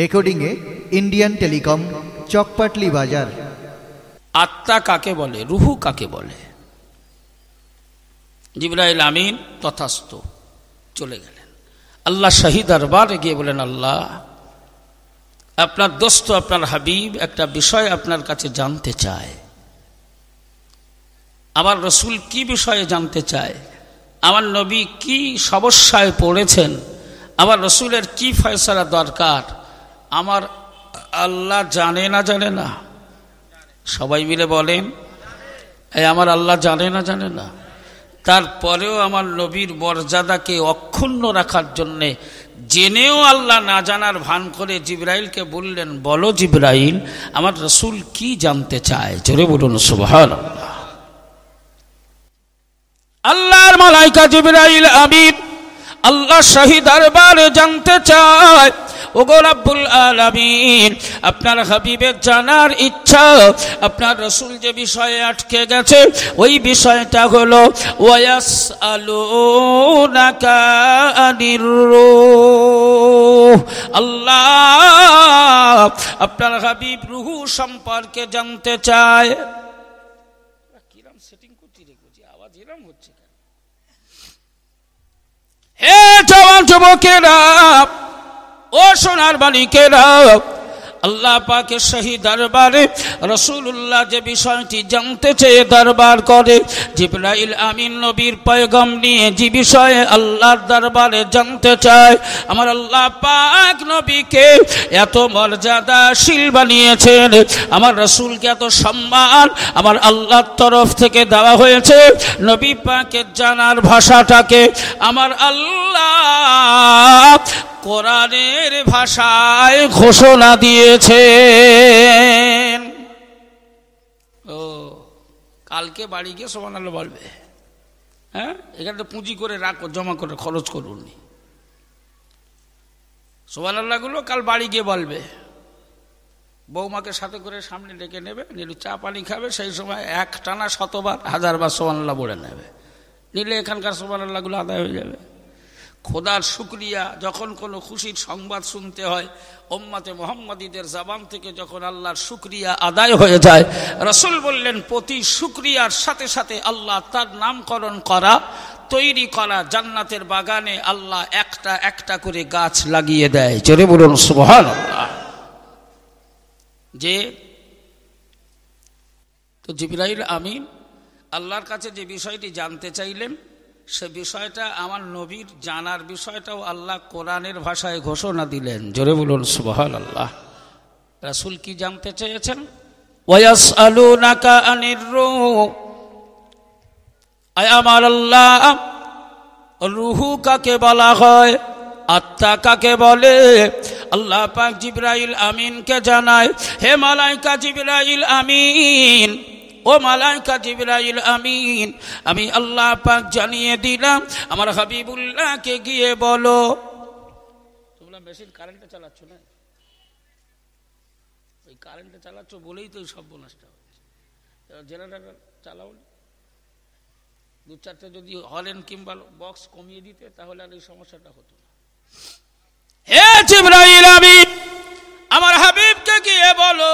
রেকর্ডিংয়ে Indian telecom চকপাটলি বাজার আত্মা কাকে বলে রুহু কাকে বলে জিব্রাইল আমিন তথাস্ত চলে গেলেন আল্লাহ শাহিদ দরবারে গিয়ে বলেন আল্লাহ আপনার দোস্ত আপনার হাবিব একটা বিষয় আপনার কাছে জানতে চায় আমার রসুল কি বিষয়ে জানতে চায় আমার নবী কি সমস্যায় পড়েছেন আমার রসুলের কি ফয়সলা দরকার আমার আল্লাহ জানে না জানে না সবাই মিলে বলেন এই আমার আল্লাহ জানে না জানে না তারপরেও আমার নবীর মর্যাদাকে অক্ষুণ্ণ রাখার জন্যে জেনেও আল্লাহ না জানার ভান করে জিব্রাইলকে বললেন বলো জিব্রাইল আমার রসুল কি জানতে চায় জোরে বলুন সুবাহ আল্লাহর মালাইকা জিব্রাইল আমির আল্লাহ শাহী দরবার জানতে চায় ও রাব্বুল আলামিন আপনার হাবিবের জানার ইচ্ছা আপনার রসুল যে বিষয়ে আটকে গেছে ওই বিষয়টা হলো ওয়াস আলো আল্লাহ আপনার হাবিব রুহু সম্পর্কে জানতে চায় হে জওয়ান যুবকেরা ও সোনার মালিকেরা আল্লাহ পাকের সেই দরবারে রসুল্লাহ যে বিষয়টি জানতে চেয়ে দরবার করে জিব্রাইল আমিন নবীর পয়গম নিয়ে যে বিষয়ে আল্লাহর দরবারে জানতে চায় আমার আল্লাহ পাক নবীকে এত মর্যাদাশীল বানিয়েছেন আমার রসুলকে এত সম্মান আমার আল্লাহর তরফ থেকে দেওয়া হয়েছে নবী পাকে জানার ভাষাটাকে আমার আল্লাহ কোরআনের ভাষায় ঘোষণা দিয়েছেন ও কালকে বাড়ি গিয়ে সোমানালো বলবে হ্যাঁ এখানে তো পুঁজি করে রাখো জমা করে খরচ করুন সোমানাল্লাহগুলো কাল বাড়ি গিয়ে বলবে বৌমাকে সাথে করে সামনে ডেকে নেবে নীলু চা পানি খাবে সেই সময় এক টানা শতবার হাজারবার সোমানাল্লাহ বলে নেবে নিলে এখানকার সোমানাল্লাহগুলো আদায় হয়ে যাবে খোদার শুক্রিয়া যখন কোনো খুশির সংবাদ শুনতে হয় ওম্মাতে মোহাম্মদীদের জাবান থেকে যখন আল্লাহর শুক্রিয়া আদায় হয়ে যায় রসুল বললেন প্রতি শুক্রিয়ার সাথে সাথে আল্লাহ তার নামকরণ করা তৈরি করা জান্নাতের বাগানে আল্লাহ একটা একটা করে গাছ লাগিয়ে দেয় জোরে বলুন সুহান যে তো জিবরাইল আমিন আল্লাহর কাছে যে বিষয়টি জানতে চাইলেন সে বিষয়টা আমার নবীর জানার বিষয়টাও আল্লাহ কোরআনের ভাষায় ঘোষণা দিলেন জোরে বলুন সুবহান আল্লাহ রাসুল কি জানতে চেয়েছেন ওয়াস আলু নাকা আনির আমার আল্লাহ রুহু কাকে বলা হয় আত্মা কাকে বলে আল্লাহ পাক জিব্রাইল আমিনকে জানায় হে মালাইকা জিব্রাইল আমিন ও মালাইকা জিবরাইল আমিন আমি আল্লাহ পাক জানিয়ে দিলাম আমার হাবিবুল্লাহকে গিয়ে বলো তোমরা মেশিন কারেন্টটা চালাচ্ছ না ওই কারেন্টটা চালাচ্ছ বলেই তো সব সর্বনাশটা হচ্ছে জেনারেটার চালাও দু চারটে যদি হলেন কিংবা বক্স কমিয়ে দিতে তাহলে আর এই সমস্যাটা হতো না হে জিব্রাইল আমিন আমার হাবিবকে গিয়ে বলো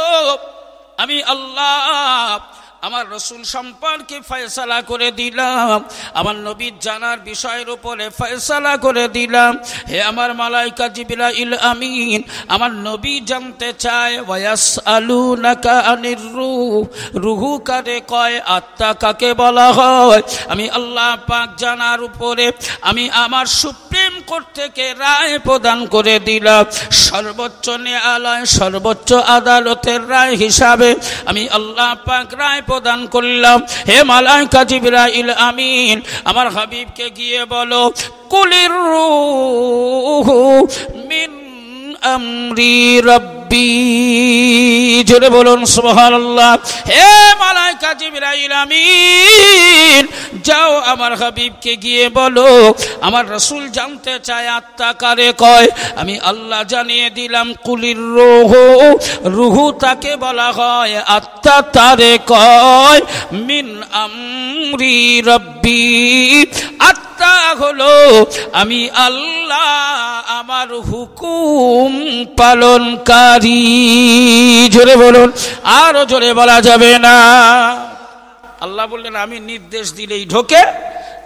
আমি আল্লাহ আমার রসুল সম্পর্কে ফয়সলা করে দিলাম আমার নবীর জানার বিষয়ের উপরে ফয়সলা করে দিলাম হে আমার মালাইকা জিবিলা ইল আমিন আমার নবী জানতে চায় ওয়াস আলু নাকা আনির রু রুহু কারে কয় আত্মা কাকে বলা হয় আমি আল্লাহ পাক জানার উপরে আমি আমার সুপ্রিম কোর্ট থেকে রায় প্রদান করে দিল সর্বোচ্চ ন্যায়ালয় সর্বোচ্চ আদালতের রায় হিসাবে আমি আল্লাহ পাক রায় প্রদান করলাম হে মালাইকা জিবরাইল আমিন আমার হাবিবকে গিয়ে বলো কুলির রুহু মিন আমরি রব্ব রব্বি জোরে বলুন সুবহানাল্লাহ হে মালাইকা জিবরাইল আমিন যাও আমার হাবিবকে গিয়ে বলো আমার রসুল জানতে চায় আত্মা কারে কয় আমি আল্লাহ জানিয়ে দিলাম কুলির রুহু রুহু তাকে বলা হয় আত্মা তারে কয় মিন আমরি রব্বি আত্মা হলো আমি আল্লাহ আমার হুকুম পালনকার কাজী জোরে বলুন আরও জোরে বলা যাবে না আল্লাহ বললেন আমি নির্দেশ দিলেই ঢোকে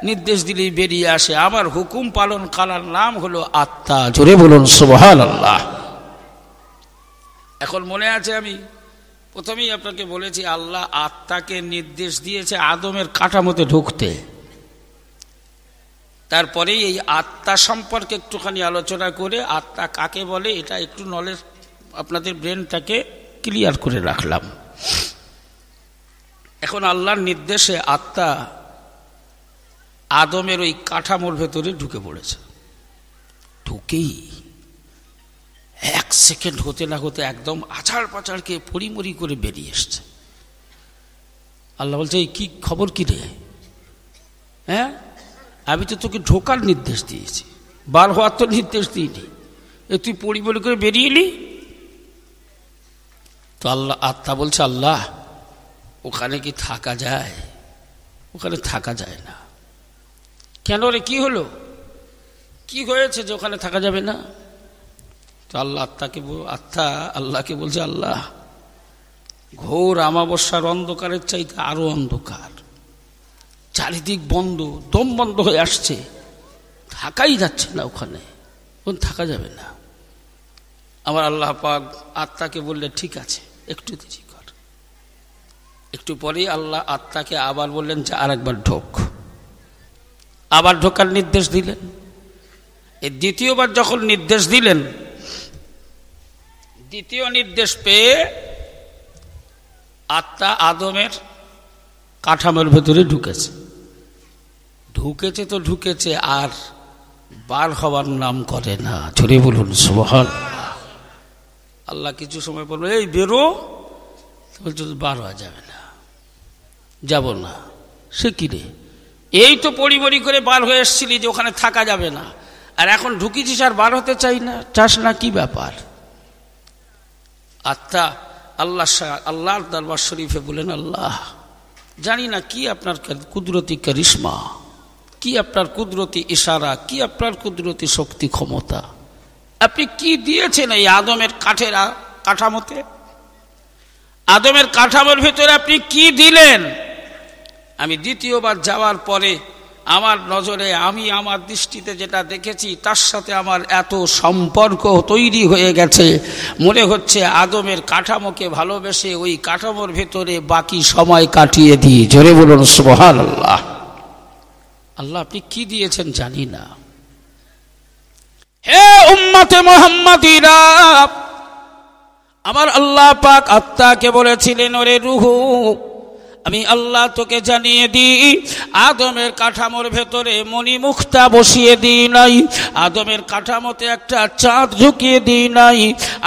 নির্দেশ দিলেই বেরিয়ে আসে আমার হুকুম পালন কালার নাম হলো আত্মা জোরে বলুন সোহাল আল্লাহ এখন মনে আছে আমি প্রথমেই আপনাকে বলেছি আল্লাহ আত্মাকে নির্দেশ দিয়েছে আদমের কাঠামোতে ঢুকতে তারপরেই এই আত্মা সম্পর্কে একটুখানি আলোচনা করে আত্মা কাকে বলে এটা একটু নলেজ আপনাদের ব্রেনটাকে ক্লিয়ার করে রাখলাম এখন আল্লাহর নির্দেশে আত্মা আদমের ওই কাঠামোর ভেতরে ঢুকে পড়েছে ঢুকেই এক সেকেন্ড হতে না হতে একদম আচার পাচারকে পরিমরি করে বেরিয়ে এসছে আল্লাহ বলছে এই কী খবর কী রে হ্যাঁ আমি তো তোকে ঢোকার নির্দেশ দিয়েছি বার হওয়ার তো নির্দেশ দিইনি এ তুই পরিমরি করে বেরিয়ে এলি তো আল্লাহ আত্মা বলছে আল্লাহ ওখানে কি থাকা যায় ওখানে থাকা যায় না কেন রে কি হলো কি হয়েছে যে ওখানে থাকা যাবে না তো আল্লাহ আত্মাকে আত্মা আল্লাহকে বলছে আল্লাহ ঘোর আমাবস্যার অন্ধকারের চাইতে আরও অন্ধকার চারিদিক বন্ধ দম বন্ধ হয়ে আসছে থাকাই যাচ্ছে না ওখানে ওখানে থাকা যাবে না আমার আল্লাহ পাক আত্মাকে বললে ঠিক আছে একটু দেরি কর একটু পরেই আল্লাহ আত্মাকে আবার বললেন যে আরেকবার ঢোক আবার ঢোকার নির্দেশ দিলেন এই দ্বিতীয়বার যখন নির্দেশ দিলেন দ্বিতীয় নির্দেশ পেয়ে আত্মা আদমের কাঠামোর ভেতরে ঢুকেছে ঢুকেছে তো ঢুকেছে আর বার হওয়ার নাম করে না ছড়িয়ে বলুন সুবহান আল্লাহ কিছু সময় বলবে এই বেরো বলছো বার হওয়া যাবে না যাব না সে কিরে এই তো পরিবরি করে বার হয়ে এসছিলি যে ওখানে থাকা যাবে না আর এখন ঢুকিছিস আর বার হতে চাই না চাস না কি ব্যাপার আত্মা আল্লাহ আল্লাহর দরবার শরীফে বলেন আল্লাহ জানি না কি আপনার কুদরতি কারিশমা কি আপনার কুদরতি ইশারা কি আপনার কুদরতি শক্তি ক্ষমতা আপনি কি দিয়েছেন এই আদমের কাঠেরা কাঠামোতে আদমের কাঠামোর ভেতরে আপনি কি দিলেন আমি দ্বিতীয়বার যাওয়ার পরে আমার নজরে আমি আমার দৃষ্টিতে যেটা দেখেছি তার সাথে আমার এত সম্পর্ক তৈরি হয়ে গেছে মনে হচ্ছে আদমের কাঠামোকে ভালোবেসে ওই কাঠামোর ভেতরে বাকি সময় কাটিয়ে দিই জোরে বলুন সোহান আল্লাহ আল্লাহ আপনি কি দিয়েছেন জানি না হে উম্মতে মোহাম্মদিরা আমার আল্লাহ পাক আত্মাকে বলেছিলেন ওরে রুহু আমি আল্লাহ তোকে জানিয়ে দিই আদমের কাঠামোর ভেতরে মণিমুক্তা বসিয়ে দিই নাই আদমের কাঠামোতে একটা চাঁদ ঝুঁকিয়ে দিই নাই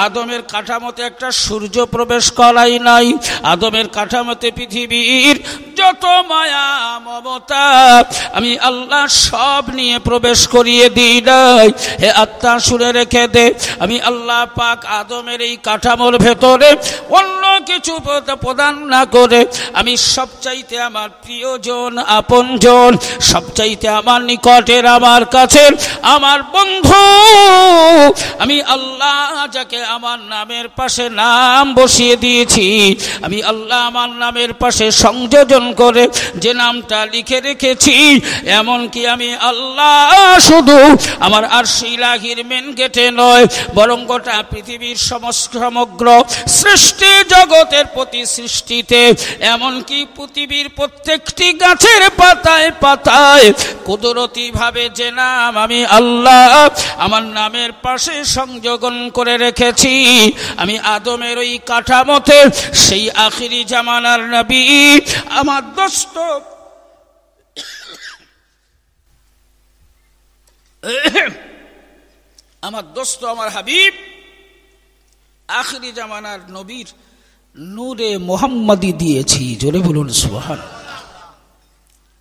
আদমের কাঠামোতে একটা সূর্য প্রবেশ করাই নাই আদমের কাঠামোতে পৃথিবীর যত মায়া মমতা আমি আল্লাহ সব নিয়ে প্রবেশ করিয়ে দিই নাই হে আত্মা সুরে রেখে দে আমি আল্লাহ পাক আদমের এই কাঠামোর ভেতরে অন্য কিছু প্রদান না করে আমি সবচাইতে আমার প্রিয়জন আপনজন সবচাইতে আমার নিকটের আমার কাছে আমার বন্ধু আমি আল্লাহ যাকে আমার নামের পাশে নাম বসিয়ে দিয়েছি আমি আল্লাহ আমার নামের পাশে সংযোজন করে যে নামটা লিখে রেখেছি এমন কি আমি আল্লাহ শুধু আমার আর শিলাহির মেন গেটে নয় বরং গোটা পৃথিবীর সমগ্র সৃষ্টি জগতের প্রতি সৃষ্টিতে এমনকি এই পৃথিবীর প্রত্যেকটি গাছের পাতায় পাতায় কুদরতি ভাবে যে নাম আমি আল্লাহ আমার নামের পাশে সংযোগন করে রেখেছি আমি আদমের ওই কাঠামোতে সেই আখিরি জামানার নবী আমার দোস্ত আমার দোস্ত আমার হাবিব আখরি জামানার নবীর নূরে মোহাম্মদি দিয়েছি জোরে বলুন সুহান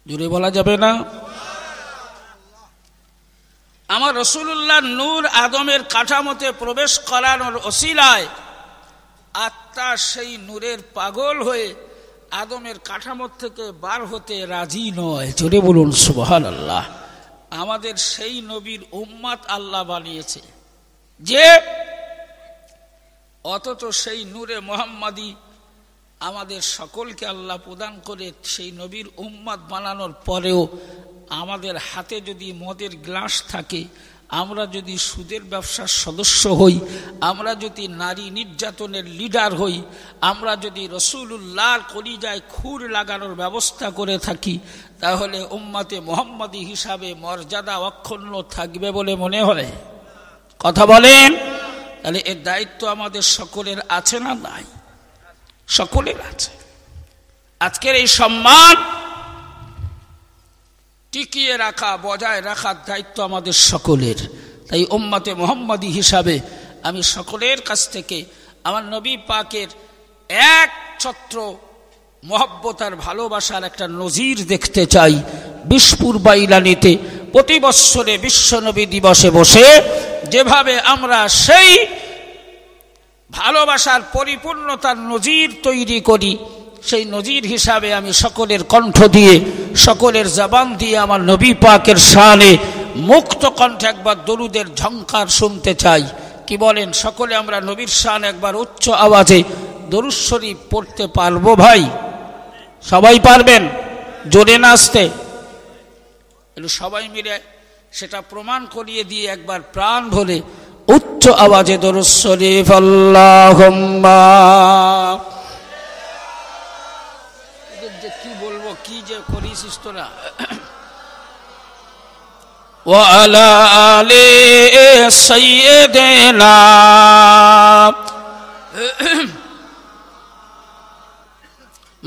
জোরে বলা যাবে না আমার রসুল্লাহ নূর আদমের কাঠামোতে প্রবেশ করানোর অসিলায় আত্মা সেই নূরের পাগল হয়ে আদমের কাঠামো থেকে বার হতে রাজি নয় জোরে বলুন সুবহান আল্লাহ আমাদের সেই নবীর উম্মাত আল্লাহ বানিয়েছে যে অথচ সেই নূরে মোহাম্মদি আমাদের সকলকে আল্লাহ প্রদান করে সেই নবীর উম্মাদ বানানোর পরেও আমাদের হাতে যদি মদের গ্লাস থাকে আমরা যদি সুদের ব্যবসার সদস্য হই আমরা যদি নারী নির্যাতনের লিডার হই আমরা যদি করি যায় খুর লাগানোর ব্যবস্থা করে থাকি তাহলে উম্মাতে মোহাম্মদী হিসাবে মর্যাদা অক্ষুণ্ণ থাকবে বলে মনে হয় কথা বলেন তাহলে এর দায়িত্ব আমাদের সকলের আছে না নাই সকলের আছে আজকের এই সম্মান টিকিয়ে রাখা বজায় রাখার দায়িত্ব আমাদের সকলের তাই ওম্মাতে মোহাম্মদী হিসাবে আমি সকলের কাছ থেকে আমার নবী পাকের এক ছত্র মহব্বত আর ভালোবাসার একটা নজির দেখতে চাই বিষ্পুর বাইলানিতে প্রতি বৎসরে বিশ্বনবী দিবসে বসে যেভাবে আমরা সেই ভালোবাসার পরিপূর্ণতার নজির তৈরি করি সেই নজির হিসাবে আমি সকলের কণ্ঠ দিয়ে সকলের জবান দিয়ে আমার নবী পাকের সালে মুক্ত কণ্ঠে একবার দরুদের ঝঙ্কার শুনতে চাই কি বলেন সকলে আমরা নবীর সান একবার উচ্চ আওয়াজে দরুদ শরীফ পড়তে পারবো ভাই সবাই পারবেন জোরে নাচতে সবাই মিলে সেটা প্রমাণ করিয়ে দিয়ে একবার প্রাণ ভরে উচ্চ আওয়াজে দরুদ আল্লাহ যে কি বলবো কি যে করিস তোরা وعلى آل سيدنا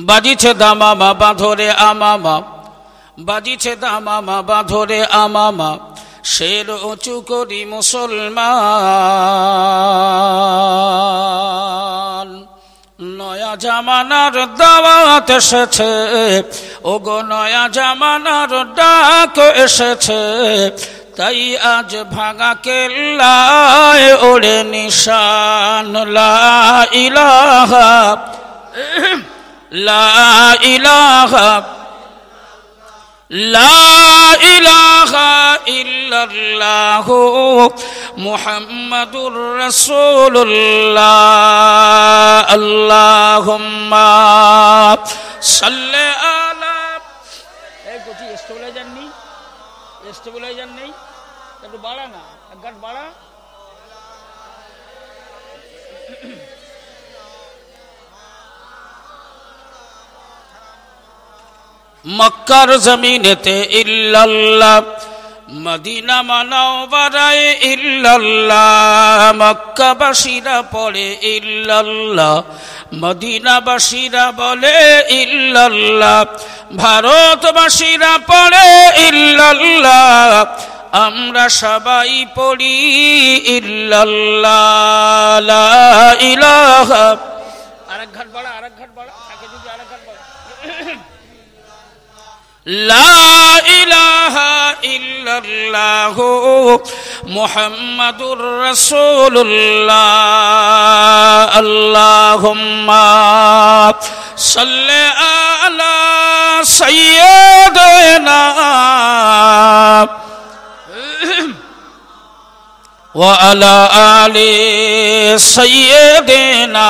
বাজিছে দামামা বাঁধরে আমামা বাজিছে দামামা বাঁধরে আমামা শের উঁচু করি মুসলমান নয়া জামানার দাওয়াত এসেছে ওগো নয়া জামানার ডাক এসেছে তাই আজ ভাঙা কেল্লায় ওড়ে নিশান লা ইলাহা লা لا إله إلا الله محمد رسول الله اللهم صل على মক্কার জমিনেতে ইল্লাল্লাহ মদিনা মানাও বাড়ায় ইল্লাল্লাহ মক্কাবাসীরা পড়ে ইল্লাল্লাহ মদিনাবাসীরা বলে ইল্লাল্লাহ ভারতবাসীরা পড়ে ইল্লাল্লাহ আমরা সবাই পড়ি ইল্লাল্লাহ ইলাহা আরেক ঘর বড় আরেক لا الہ الا اللہ محمد الرسول اللہ اللہم صلی علی سیدنا دینا آل سیدنا علی سید دینا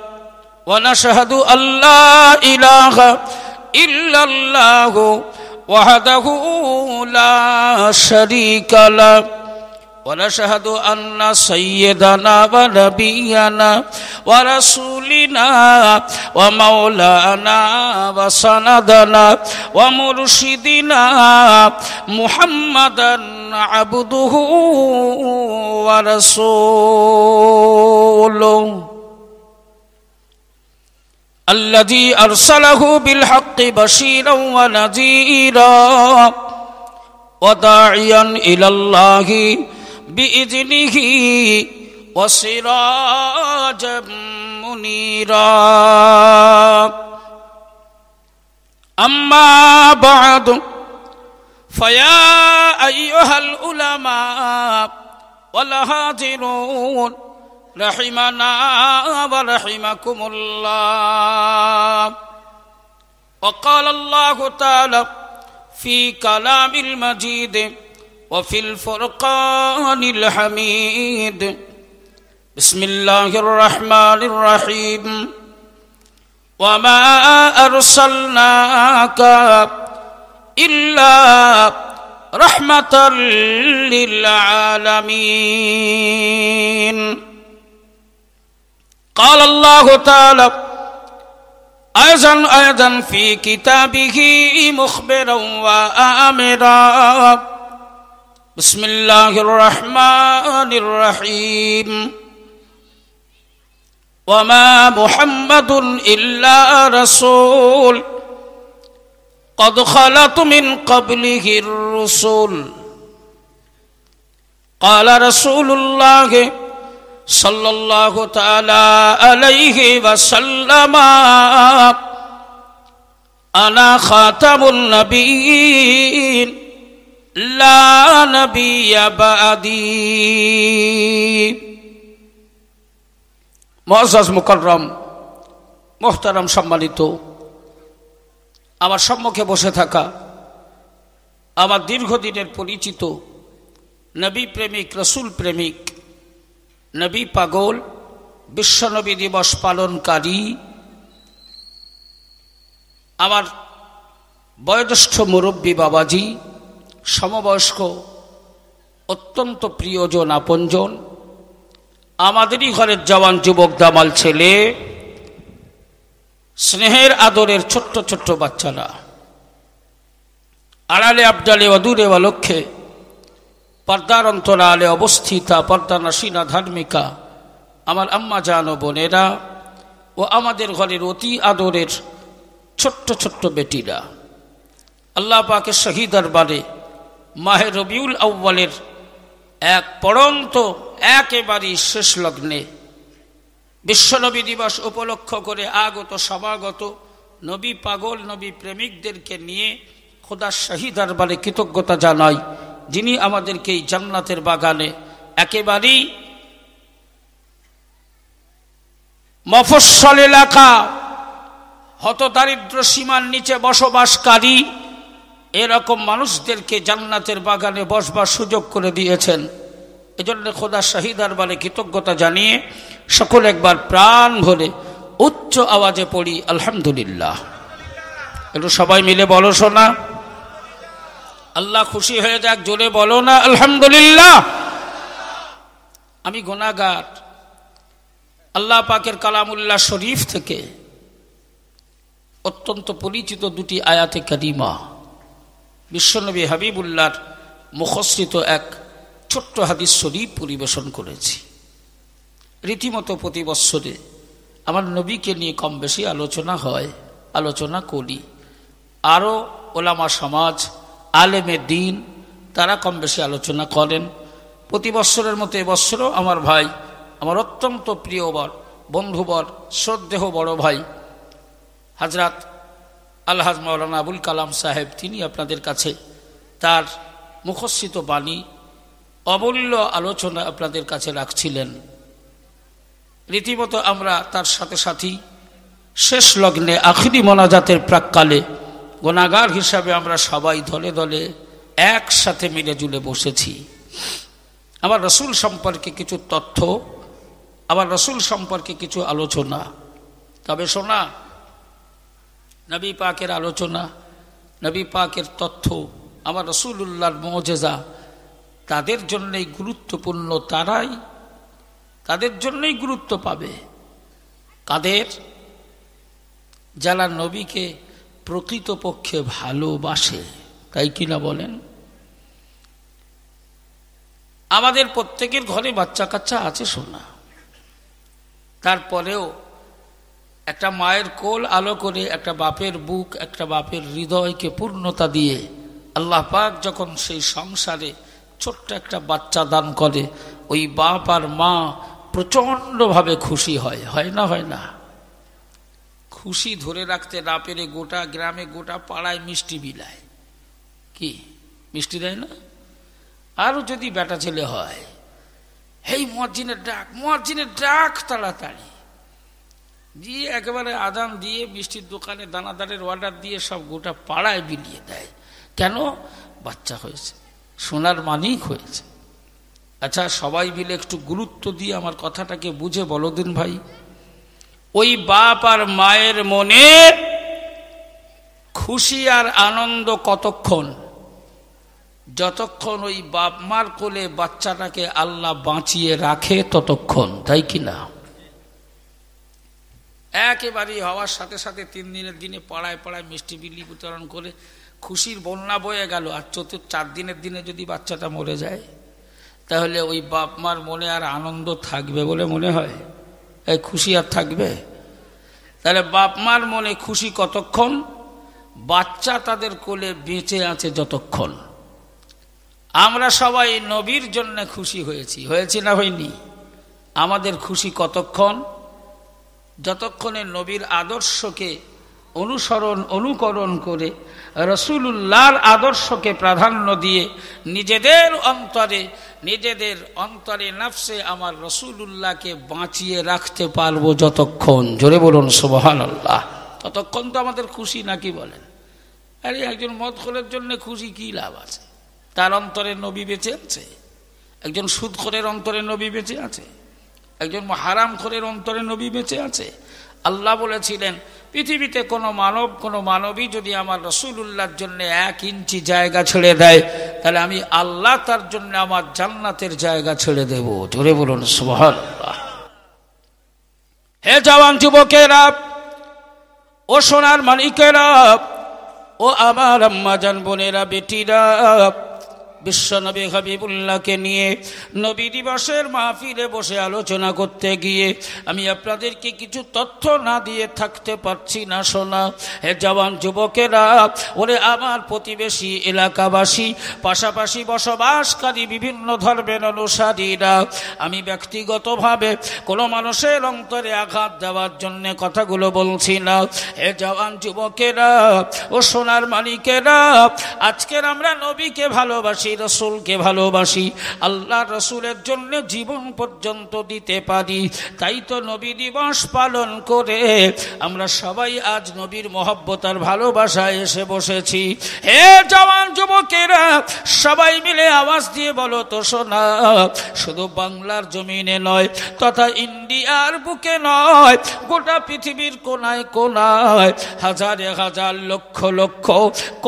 ونشهد أن لا إله إلا الله وحده لا شريك له ونشهد أن سيدنا ونبينا ورسولنا ومولانا وسندنا ومرشدنا محمدا عبده ورسوله الذي أرسله بالحق بشيرا ونذيرا وداعيا إلى الله بإذنه وسراجا منيرا أما بعد فيا أيها العلماء والهادرون رحمنا ورحمكم الله وقال الله تعالى في كلام المجيد وفي الفرقان الحميد بسم الله الرحمن الرحيم وما أرسلناك إلا رحمة للعالمين قال الله تعالى أيضا أيضا في كتابه مخبرا وآمرا بسم الله الرحمن الرحيم وما محمد إلا رسول قد خلت من قبله الرسل قال رسول الله صلى الله মুকরম মোহতারাম সম্মানিত আমার সম্মুখে বসে থাকা আমার দীর্ঘদিনের পরিচিত নবী প্রেমিক রসুল প্রেমিক নবী পাগল বিশ্বনবী দিবস পালনকারী আমার বয়োজ্যেষ্ঠ মুরব্বী বাবাজি সমবয়স্ক অত্যন্ত প্রিয়জন আপনজন আমাদেরই ঘরের জওয়ান যুবক দামাল ছেলে স্নেহের আদরের ছোট্ট ছোট্ট বাচ্চারা আড়ালে আবডালে অদূরে বা লক্ষ্যে পর্দার অন্তরালে অবস্থিতা পর্দা নাসিনা ধার্মিকা আমার আম্মা জান বোনেরা ও আমাদের ঘরের অতি আদরের ছোট্ট ছোট্ট বেটিরা আল্লাহ পাকে শহীদার দরবারে মাহে রবিউল আউ্বালের এক পরন্ত একেবারেই শেষ লগ্নে বিশ্বনবী দিবস উপলক্ষ করে আগত সমাগত নবী পাগল নবী প্রেমিকদেরকে নিয়ে খোদা শাহী দরবারে কৃতজ্ঞতা জানায় যিনি আমাদেরকে এই জান্নাতের বাগানে একেবারেই মফস্বল এলাকা হতদারিদ্র সীমার নিচে বসবাসকারী এরকম মানুষদেরকে জান্নাতের বাগানে বসবার সুযোগ করে দিয়েছেন এজন্য খোদা শাহিদার বলে কৃতজ্ঞতা জানিয়ে সকল একবার প্রাণ ভরে উচ্চ আওয়াজে পড়ি আলহামদুলিল্লাহ একটু সবাই মিলে বলো শোনা আল্লাহ খুশি হয়ে যাক জোরে বলো না আলহামদুলিল্লাহ আমি গোনাগার আল্লাহ পাকের কালামুল্লাহ শরীফ থেকে অত্যন্ত পরিচিত দুটি আয়াতে কারিমা বিশ্বনবী হাবিবুল্লাহর মুখশ্রিত এক ছোট্ট হাদিস শরীফ পরিবেশন করেছি রীতিমতো প্রতি বৎসরে আমার নবীকে নিয়ে কম বেশি আলোচনা হয় আলোচনা করি আরও ওলামা সমাজ আলেমে দিন তারা কম বেশি আলোচনা করেন প্রতি বছরের মতো এবছরও আমার ভাই আমার অত্যন্ত প্রিয়বর বন্ধুবর শ্রদ্ধেহ বড় ভাই হাজরাত আলহাজ মৌলানা আবুল কালাম সাহেব তিনি আপনাদের কাছে তার মুখস্থিত বাণী অমূল্য আলোচনা আপনাদের কাছে রাখছিলেন রীতিমতো আমরা তার সাথে সাথেই শেষ লগ্নে আখিরি মোনাজাতের প্রাককালে গোনাগার হিসাবে আমরা সবাই দলে দলে একসাথে মিলে জুলে বসেছি আবার রসুল সম্পর্কে কিছু তথ্য আবার রসুল সম্পর্কে কিছু আলোচনা তবে শোনা নবী পাকের আলোচনা নবী পাকের তথ্য আমার উল্লাহর মজেজা তাদের জন্যই গুরুত্বপূর্ণ তারাই তাদের জন্যই গুরুত্ব পাবে কাদের যারা নবীকে প্রকৃতপক্ষে ভালোবাসে তাই কিনা বলেন আমাদের প্রত্যেকের ঘরে বাচ্চা কাচ্চা আছে শোনা তারপরেও একটা মায়ের কোল আলো করে একটা বাপের বুক একটা বাপের হৃদয়কে পূর্ণতা দিয়ে আল্লাহ পাক যখন সেই সংসারে ছোট্ট একটা বাচ্চা দান করে ওই বাপ আর মা প্রচণ্ডভাবে খুশি হয় হয় না হয় না খুশি ধরে রাখতে না পেরে গোটা গ্রামে গোটা পাড়ায় মিষ্টি বিলায় কি মিষ্টি দেয় না আরও যদি বেটা ছেলে হয় হেই মজ্জিনের ডাক মজ্জিনের ডাক তাড়াতাড়ি দিয়ে একেবারে আদান দিয়ে মিষ্টির দোকানে দানাদারের অর্ডার দিয়ে সব গোটা পাড়ায় বিলিয়ে দেয় কেন বাচ্চা হয়েছে সোনার মানিক হয়েছে আচ্ছা সবাই মিলে একটু গুরুত্ব দিয়ে আমার কথাটাকে বুঝে বলো দিন ভাই ওই বাপ আর মায়ের মনে খুশি আর আনন্দ কতক্ষণ যতক্ষণ ওই বাপ মার কোলে বাচ্চাটাকে আল্লাহ বাঁচিয়ে রাখে ততক্ষণ তাই কি না একেবারেই হওয়ার সাথে সাথে তিন দিনের দিনে পাড়ায় পাড়ায় মিষ্টি বিলি বিতরণ করে খুশির বন্যা বয়ে গেল আর চতুর্থ চার দিনের দিনে যদি বাচ্চাটা মরে যায় তাহলে ওই বাপ মার মনে আর আনন্দ থাকবে বলে মনে হয় এই খুশি আর থাকবে তাহলে বাপ মার মনে খুশি কতক্ষণ বাচ্চা তাদের কোলে বেঁচে আছে যতক্ষণ আমরা সবাই নবীর জন্য খুশি হয়েছি হয়েছি না হয়নি আমাদের খুশি কতক্ষণ যতক্ষণে নবীর আদর্শকে অনুসরণ অনুকরণ করে রসুল্লাহর আদর্শকে প্রাধান্য দিয়ে নিজেদের অন্তরে নিজেদের অন্তরে নাফসে আমার রসুলুল্লাহকে বাঁচিয়ে রাখতে পারবো যতক্ষণ জোরে বলুন সোবাহান আল্লাহ ততক্ষণ তো আমাদের খুশি নাকি বলেন আরে একজন মদ খোলের জন্য খুশি কি লাভ আছে তার অন্তরে নবী বেঁচে আছে একজন সুদখোরের অন্তরে নবী বেঁচে আছে একজন হারাম খোরের অন্তরে নবী বেঁচে আছে আল্লাহ বলেছিলেন পৃথিবীতে কোনো মানব কোনো মানবী যদি আমার উল্লাহর জন্য এক ইঞ্চি জায়গা ছেড়ে দেয় তাহলে আমি আল্লাহ তার জন্য আমার জান্নাতের জায়গা ছেড়ে দেব জোরে বলুন সোহান হে জওয়ান যুবকেরা ও সোনার মালিকেরা ও আমার আম্মা জান বোনেরা বেটিরা বিশ্বনবী হাবিবুল্লাহকে নিয়ে নবী দিবসের মাহফিলে বসে আলোচনা করতে গিয়ে আমি আপনাদেরকে কিছু তথ্য না দিয়ে থাকতে পারছি না শোনা হে জওয়ান যুবকেরা ওরে আমার প্রতিবেশী এলাকাবাসী পাশাপাশি বসবাসকারী বিভিন্ন ধর্মের অনুসারীরা আমি ব্যক্তিগতভাবে কোনো মানুষের অন্তরে আঘাত দেওয়ার জন্য কথাগুলো বলছি না হে জওয়ান যুবকেরা ও সোনার মালিকেরা আজকের আমরা নবীকে ভালোবাসি রসুলকে ভালোবাসি আল্লাহ রসুলের জন্য জীবন পর্যন্ত দিতে পারি তাই তো নবী দিবস পালন করে আমরা সবাই আজ নবীর মহব্বত আর ভালোবাসায় এসে বসেছি হে জওয়ান যুবকেরা সবাই মিলে আওয়াজ দিয়ে বলো তো শোনা শুধু বাংলার জমিনে নয় তথা ইন্ডিয়া ইন্ডিয়ার বুকে নয় গোটা পৃথিবীর কোনায় কোনায় হাজারে হাজার লক্ষ লক্ষ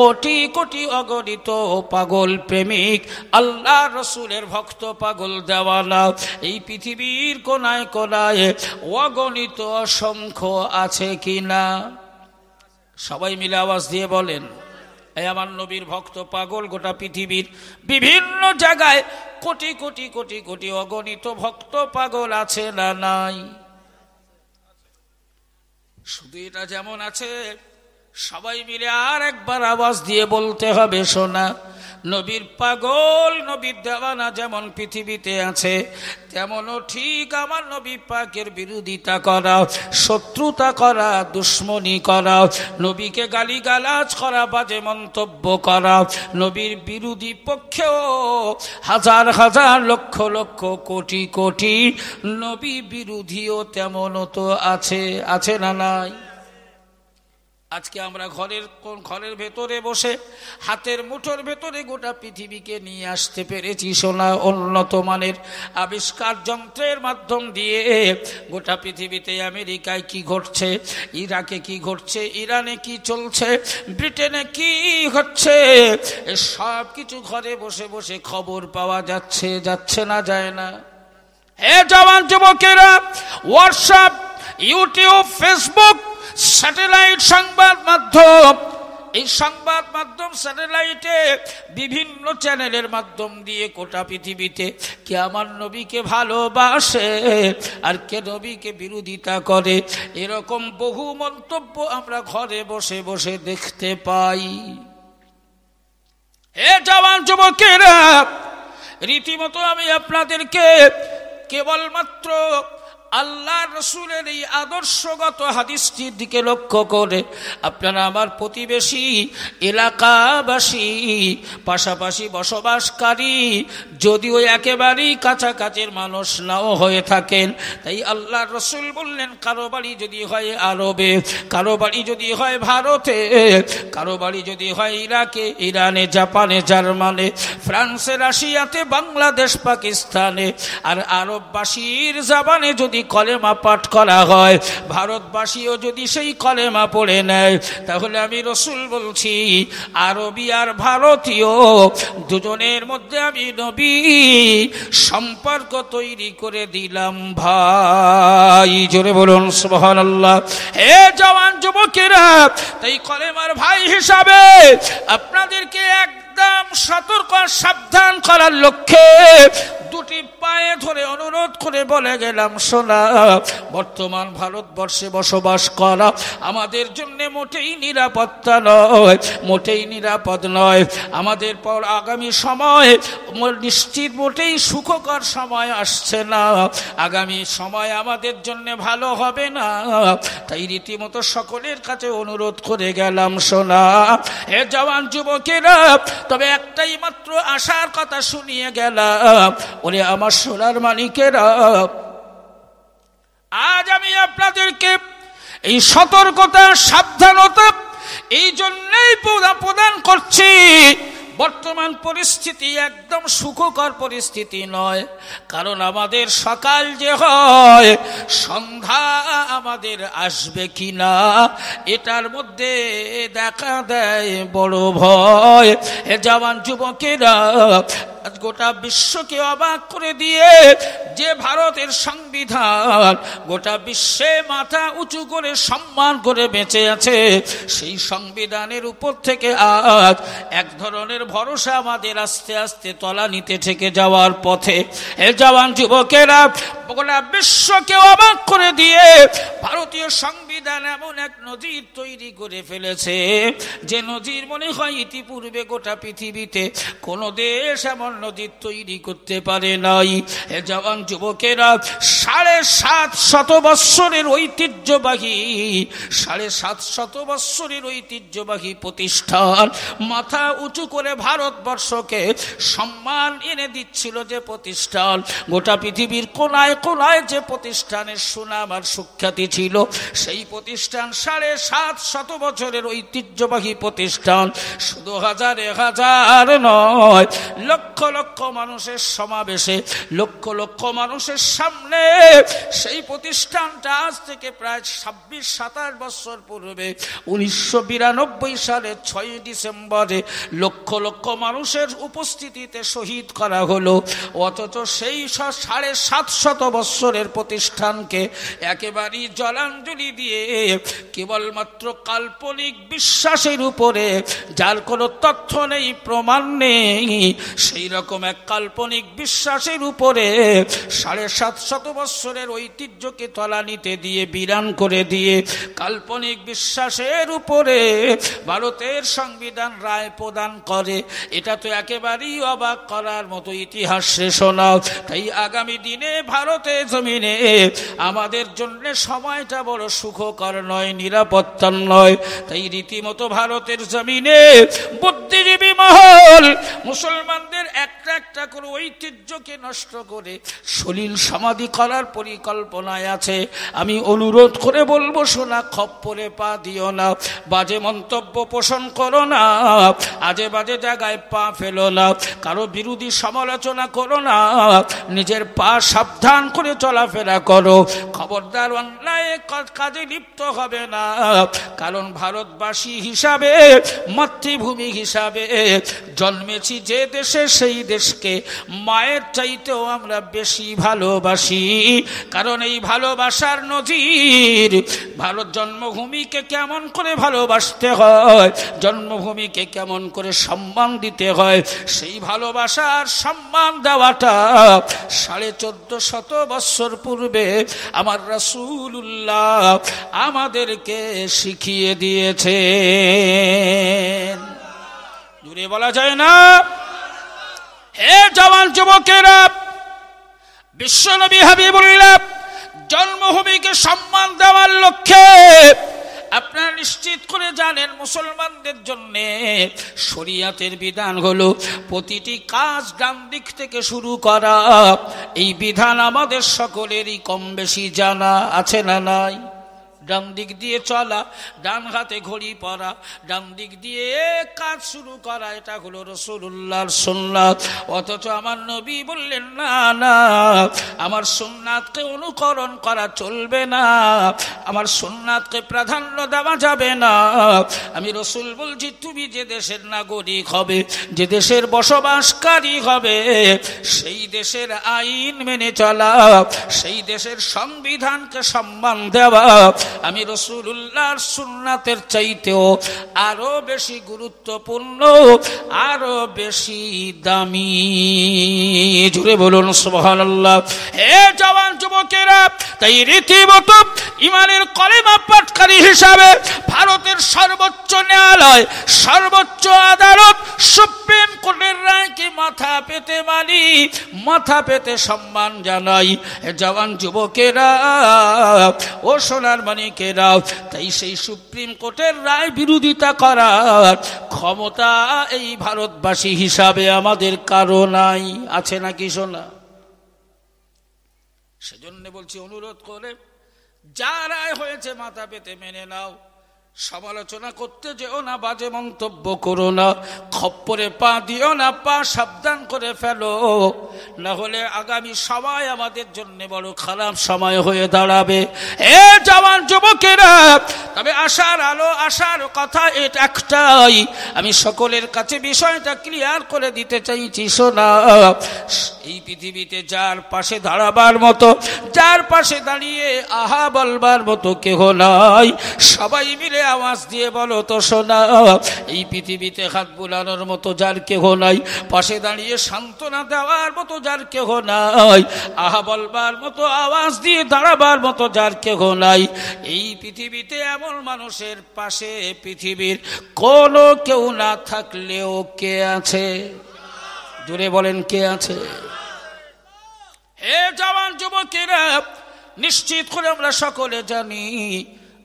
কোটি কোটি অগণিত পাগল প্রেমিক আল্লাহ রসুলের ভক্ত পাগল দেওয়ালা এই পৃথিবীর কোনায় কোনায় অগণিত অসংখ্য আছে কি না সবাই মিলে আওয়াজ দিয়ে বলেন আমার নবীর ভক্ত পাগল গোটা পৃথিবীর বিভিন্ন জায়গায় কোটি কোটি কোটি কোটি অগণিত ভক্ত পাগল আছে না নাই শুধু এটা যেমন আছে সবাই মিলে আর একবার আওয়াজ দিয়ে বলতে হবে সোনা নবীর পাগল নবীর দেওয়ানা যেমন পৃথিবীতে আছে তেমনও ঠিক আমার নবী পাকের বিরোধিতা করা শত্রুতা করা দুশ্মনী করা নবীকে গালিগালাজ করা বাজে মন্তব্য করা নবীর বিরোধী পক্ষেও হাজার হাজার লক্ষ লক্ষ কোটি কোটি নবী বিরোধীও তেমনও তো আছে আছে না নাই আজকে আমরা ঘরের কোন ঘরের ভেতরে বসে হাতের মুঠোর ভেতরে গোটা পৃথিবীকে নিয়ে আসতে পেরেছি সোনা উন্নত মানের আবিষ্কার যন্ত্রের মাধ্যম দিয়ে গোটা পৃথিবীতে আমেরিকায় কি ঘটছে ইরাকে কি ঘটছে ইরানে কি চলছে ব্রিটেনে কি হচ্ছে সব কিছু ঘরে বসে বসে খবর পাওয়া যাচ্ছে যাচ্ছে না যায় না হ্যাঁ জওয়ান যুবকেরা হোয়াটসঅ্যাপ ইউটিউব ফেসবুক স্যাটেলাইট সংবাদ মাধ্যম এই সংবাদ মাধ্যম স্যাটেলাইটে বিভিন্ন চ্যানেলের মাধ্যম দিয়ে গোটা পৃথিবীতে কে আমার নবীকে ভালোবাসে আর কে নবীকে বিরোধিতা করে এরকম বহু মন্তব্য আমরা ঘরে বসে বসে দেখতে পাই হে জওয়ান যুবকেরা রীতিমতো আমি আপনাদেরকে কেবলমাত্র আল্লাহ রসুলের এই আদর্শগত হাদিসটির দিকে লক্ষ্য করে আপনারা আমার প্রতিবেশী এলাকাবাসী পাশাপাশি বসবাসকারী যদিও একেবারেই কাছাকাছির মানুষ নাও হয়ে থাকেন তাই আল্লাহ রসুল বললেন কারো বাড়ি যদি হয় আরবে কারো বাড়ি যদি হয় ভারতে কারো বাড়ি যদি হয় ইরাকে ইরানে জাপানে জার্মানে ফ্রান্সে রাশিয়াতে বাংলাদেশ পাকিস্তানে আর আরববাসীর জাবানে যদি কলেমা পাঠ করা হয় ভারতবাসীও যদি সেই কলেমা পড়ে নেয় তাহলে আমি রসুল বলছি আরবি আর ভারতীয় দুজনের মধ্যে আমি নবী সম্পর্ক তৈরি করে দিলাম ভাই জোরে বলুন সোহান আল্লাহ হে জওয়ান যুবকেরা তাই কলেমার ভাই হিসাবে আপনাদেরকে এক একদম সতর্ক সাবধান করার লক্ষ্যে দুটি পায়ে ধরে অনুরোধ করে বলে গেলাম সোনা বর্তমান ভারতবর্ষে বসবাস করা আমাদের জন্য মোটেই নিরাপত্তা নয় মোটেই নিরাপদ নয় আমাদের পর আগামী সময় নিশ্চিত মোটেই সুখকর সময় আসছে না আগামী সময় আমাদের জন্য ভালো হবে না তাই রীতিমতো সকলের কাছে অনুরোধ করে গেলাম সোনা এ জওয়ান যুবকেরা তবে একটাই মাত্র আশার কথা শুনিয়ে গেলাম ওরে আমার সোনার মালিকেরা আজ আমি আপনাদেরকে এই সতর্কতা সাবধানতা এই জন্যই প্রদান করছি বর্তমান পরিস্থিতি একদম সুখকর পরিস্থিতি নয় কারণ আমাদের সকাল যে হয় সন্ধ্যা আমাদের আসবে কি না এটার মধ্যে দেখা দেয় বড় ভয় হে জওয়ান যুবকেরা গোটা বিশ্বকে অবাক করে দিয়ে যে ভারতের সংবিধান গোটা বিশ্বে মাথা উঁচু করে সম্মান করে বেঁচে আছে সেই সংবিধানের উপর থেকে আজ এক ধরনের ভরসা আমাদের আস্তে আস্তে তলা নিতে থেকে যাওয়ার পথে এ জওয়ান যুবকেরা গোটা অবাক করে দিয়ে ভারতীয় সংবিধান ময়দান এমন এক নজির তৈরি করে ফেলেছে যে নজির মনে হয় ইতিপূর্বে গোটা পৃথিবীতে কোনো দেশ এমন নজির তৈরি করতে পারে নাই এ জওয়ান যুবকেরা সাড়ে সাত শত বৎসরের ঐতিহ্যবাহী সাড়ে সাত শত বৎসরের ঐতিহ্যবাহী প্রতিষ্ঠান মাথা উঁচু করে ভারতবর্ষকে সম্মান এনে দিচ্ছিল যে প্রতিষ্ঠান গোটা পৃথিবীর কোনায় কোনায় যে প্রতিষ্ঠানের সুনাম আর সুখ্যাতি ছিল সেই প্রতিষ্ঠান সাড়ে সাত শত বছরের ঐতিহ্যবাহী প্রতিষ্ঠান শুধু এক হাজার নয় লক্ষ লক্ষ মানুষের সমাবেশে লক্ষ লক্ষ মানুষের সামনে সেই প্রতিষ্ঠানটা আজ থেকে প্রায় ছাব্বিশ সাতাশ বছর পূর্বে উনিশশো বিরানব্বই সালের ছয় ডিসেম্বরে লক্ষ লক্ষ মানুষের উপস্থিতিতে শহীদ করা হলো অথচ সেই সাড়ে সাত শত বৎসরের প্রতিষ্ঠানকে একেবারেই জলাঞ্জলি দিয়ে কেবলমাত্র কাল্পনিক বিশ্বাসের উপরে যার কোনো তথ্য নেই প্রমাণ নেই সেই রকম এক কাল্পনিক বিশ্বাসের উপরে সাড়ে সাত শত বৎসরের ঐতিহ্যকে তলানিতে দিয়ে বিরান করে দিয়ে কাল্পনিক বিশ্বাসের উপরে ভারতের সংবিধান রায় প্রদান করে এটা তো একেবারেই অবাক করার মতো ইতিহাস শেষনা তাই আগামী দিনে ভারতের জমিনে আমাদের জন্য সময়টা বড় সুখ কর নয় নিরাপত্তা নয় তাই রীতিমতো ভারতের জমিনে বুদ্ধিজীবী মহল মুসলমানদের একটা একটা করে ঐতিহ্যকে নষ্ট করে সলিল সমাধি করার পরিকল্পনায় আছে আমি অনুরোধ করে বলবো শোনা খপ্পরে পা দিও না বাজে মন্তব্য পোষণ করো না আজে বাজে জায়গায় পা ফেলো না কারো বিরোধী সমালোচনা করো না নিজের পা সাবধান করে চলাফেরা করো খবরদার অন্যায় কাজে লিপ্ত হবে না কারণ ভারতবাসী হিসাবে মাতৃভূমি হিসাবে জন্মেছি যে দেশে সেই দেশকে মায়ের চাইতেও আমরা বেশি ভালোবাসি কারণ এই ভালোবাসার নজির ভারত জন্মভূমিকে কেমন করে ভালোবাসতে হয় জন্মভূমিকে কেমন করে সম্মান দিতে হয় সেই ভালোবাসার সম্মান দেওয়াটা সাড়ে চোদ্দ শত বৎসর পূর্বে আমার রসুল্লাহ আমাদেরকে শিখিয়ে দিয়েছে জুড়ে বলা যায় না হে জওয়ান যুবকেরা বিশ্বনবী হাবিবুল্লাহ জন্মভূমিকে সম্মান দেওয়ার লক্ষ্যে আপনারা নিশ্চিত করে জানেন মুসলমানদের জন্য শরিয়াতের বিধান হলো প্রতিটি কাজ ডান দিক থেকে শুরু করা এই বিধান আমাদের সকলেরই কম বেশি জানা আছে না নাই ডান দিক দিয়ে চলা ডান হাতে ঘড়ি পরা ডান দিক দিয়ে কাজ শুরু করা এটা হলো রসুল্লাহর সোননাথ অথচ আমার নবী বললেন না না আমার সোননাথকে অনুকরণ করা চলবে না আমার সোননাথকে প্রাধান্য দেওয়া যাবে না আমি রসুল বলছি তুমি যে দেশের নাগরিক হবে যে দেশের বসবাসকারী হবে সেই দেশের আইন মেনে চলা সেই দেশের সংবিধানকে সম্মান দেওয়া আমি রসুল্লাহর সুন্নাতের চাইতেও আরো বেশি গুরুত্বপূর্ণ আরো বেশি দামি জুড়ে বলুন সোহান আল্লাহ হে জওয়ান যুবকেরা তাই রীতিমতো ইমানের কলেমা পাটকারী হিসাবে ভারতের সর্বোচ্চ ন্যায়ালয় সর্বোচ্চ আদালত সুপ্রিম কোর্টের রায়কে মাথা পেতে মানি মাথা পেতে সম্মান জানাই জওয়ান যুবকেরা ও সোনার মানি অনেকেরাও তাই সেই সুপ্রিম কোর্টের রায় বিরোধিতা করার ক্ষমতা এই ভারতবাসী হিসাবে আমাদের কারো নাই আছে নাকি শোনা সেজন্য বলছি অনুরোধ করে যা রায় হয়েছে মাথা পেতে মেনে নাও সমালোচনা করতে যেও না বাজে মন্তব্য করো না খপ্পরে পা দিও না পা সাবধান করে ফেলো না হলে আগামী সময় আমাদের জন্য বড় খারাপ সময় হয়ে দাঁড়াবে এ জওয়ান যুবকেরা তবে আশার আলো আশার কথা এটা একটাই আমি সকলের কাছে বিষয়টা ক্লিয়ার করে দিতে চাইছি শোনা এই পৃথিবীতে যার পাশে দাঁড়াবার মতো যার পাশে দাঁড়িয়ে আহা বলবার মতো কেহ নাই সবাই মিলে আওয়াজ দিয়ে বলো তো শোনা এই পৃথিবীতে হাত বুলানোর মতো যার কেহ নাই পাশে দাঁড়িয়ে সান্ত্বনা দেওয়ার মতো যার কেহ নাই আহা বলবার মতো আওয়াজ দিয়ে দাঁড়াবার মতো যার কেহ নাই এই পৃথিবীতে এমন মানুষের পাশে পৃথিবীর কোনো কেউ না থাকলেও কে আছে জুড়ে বলেন কে আছে হে জওয়ান যুবকেরা নিশ্চিত করে আমরা সকলে জানি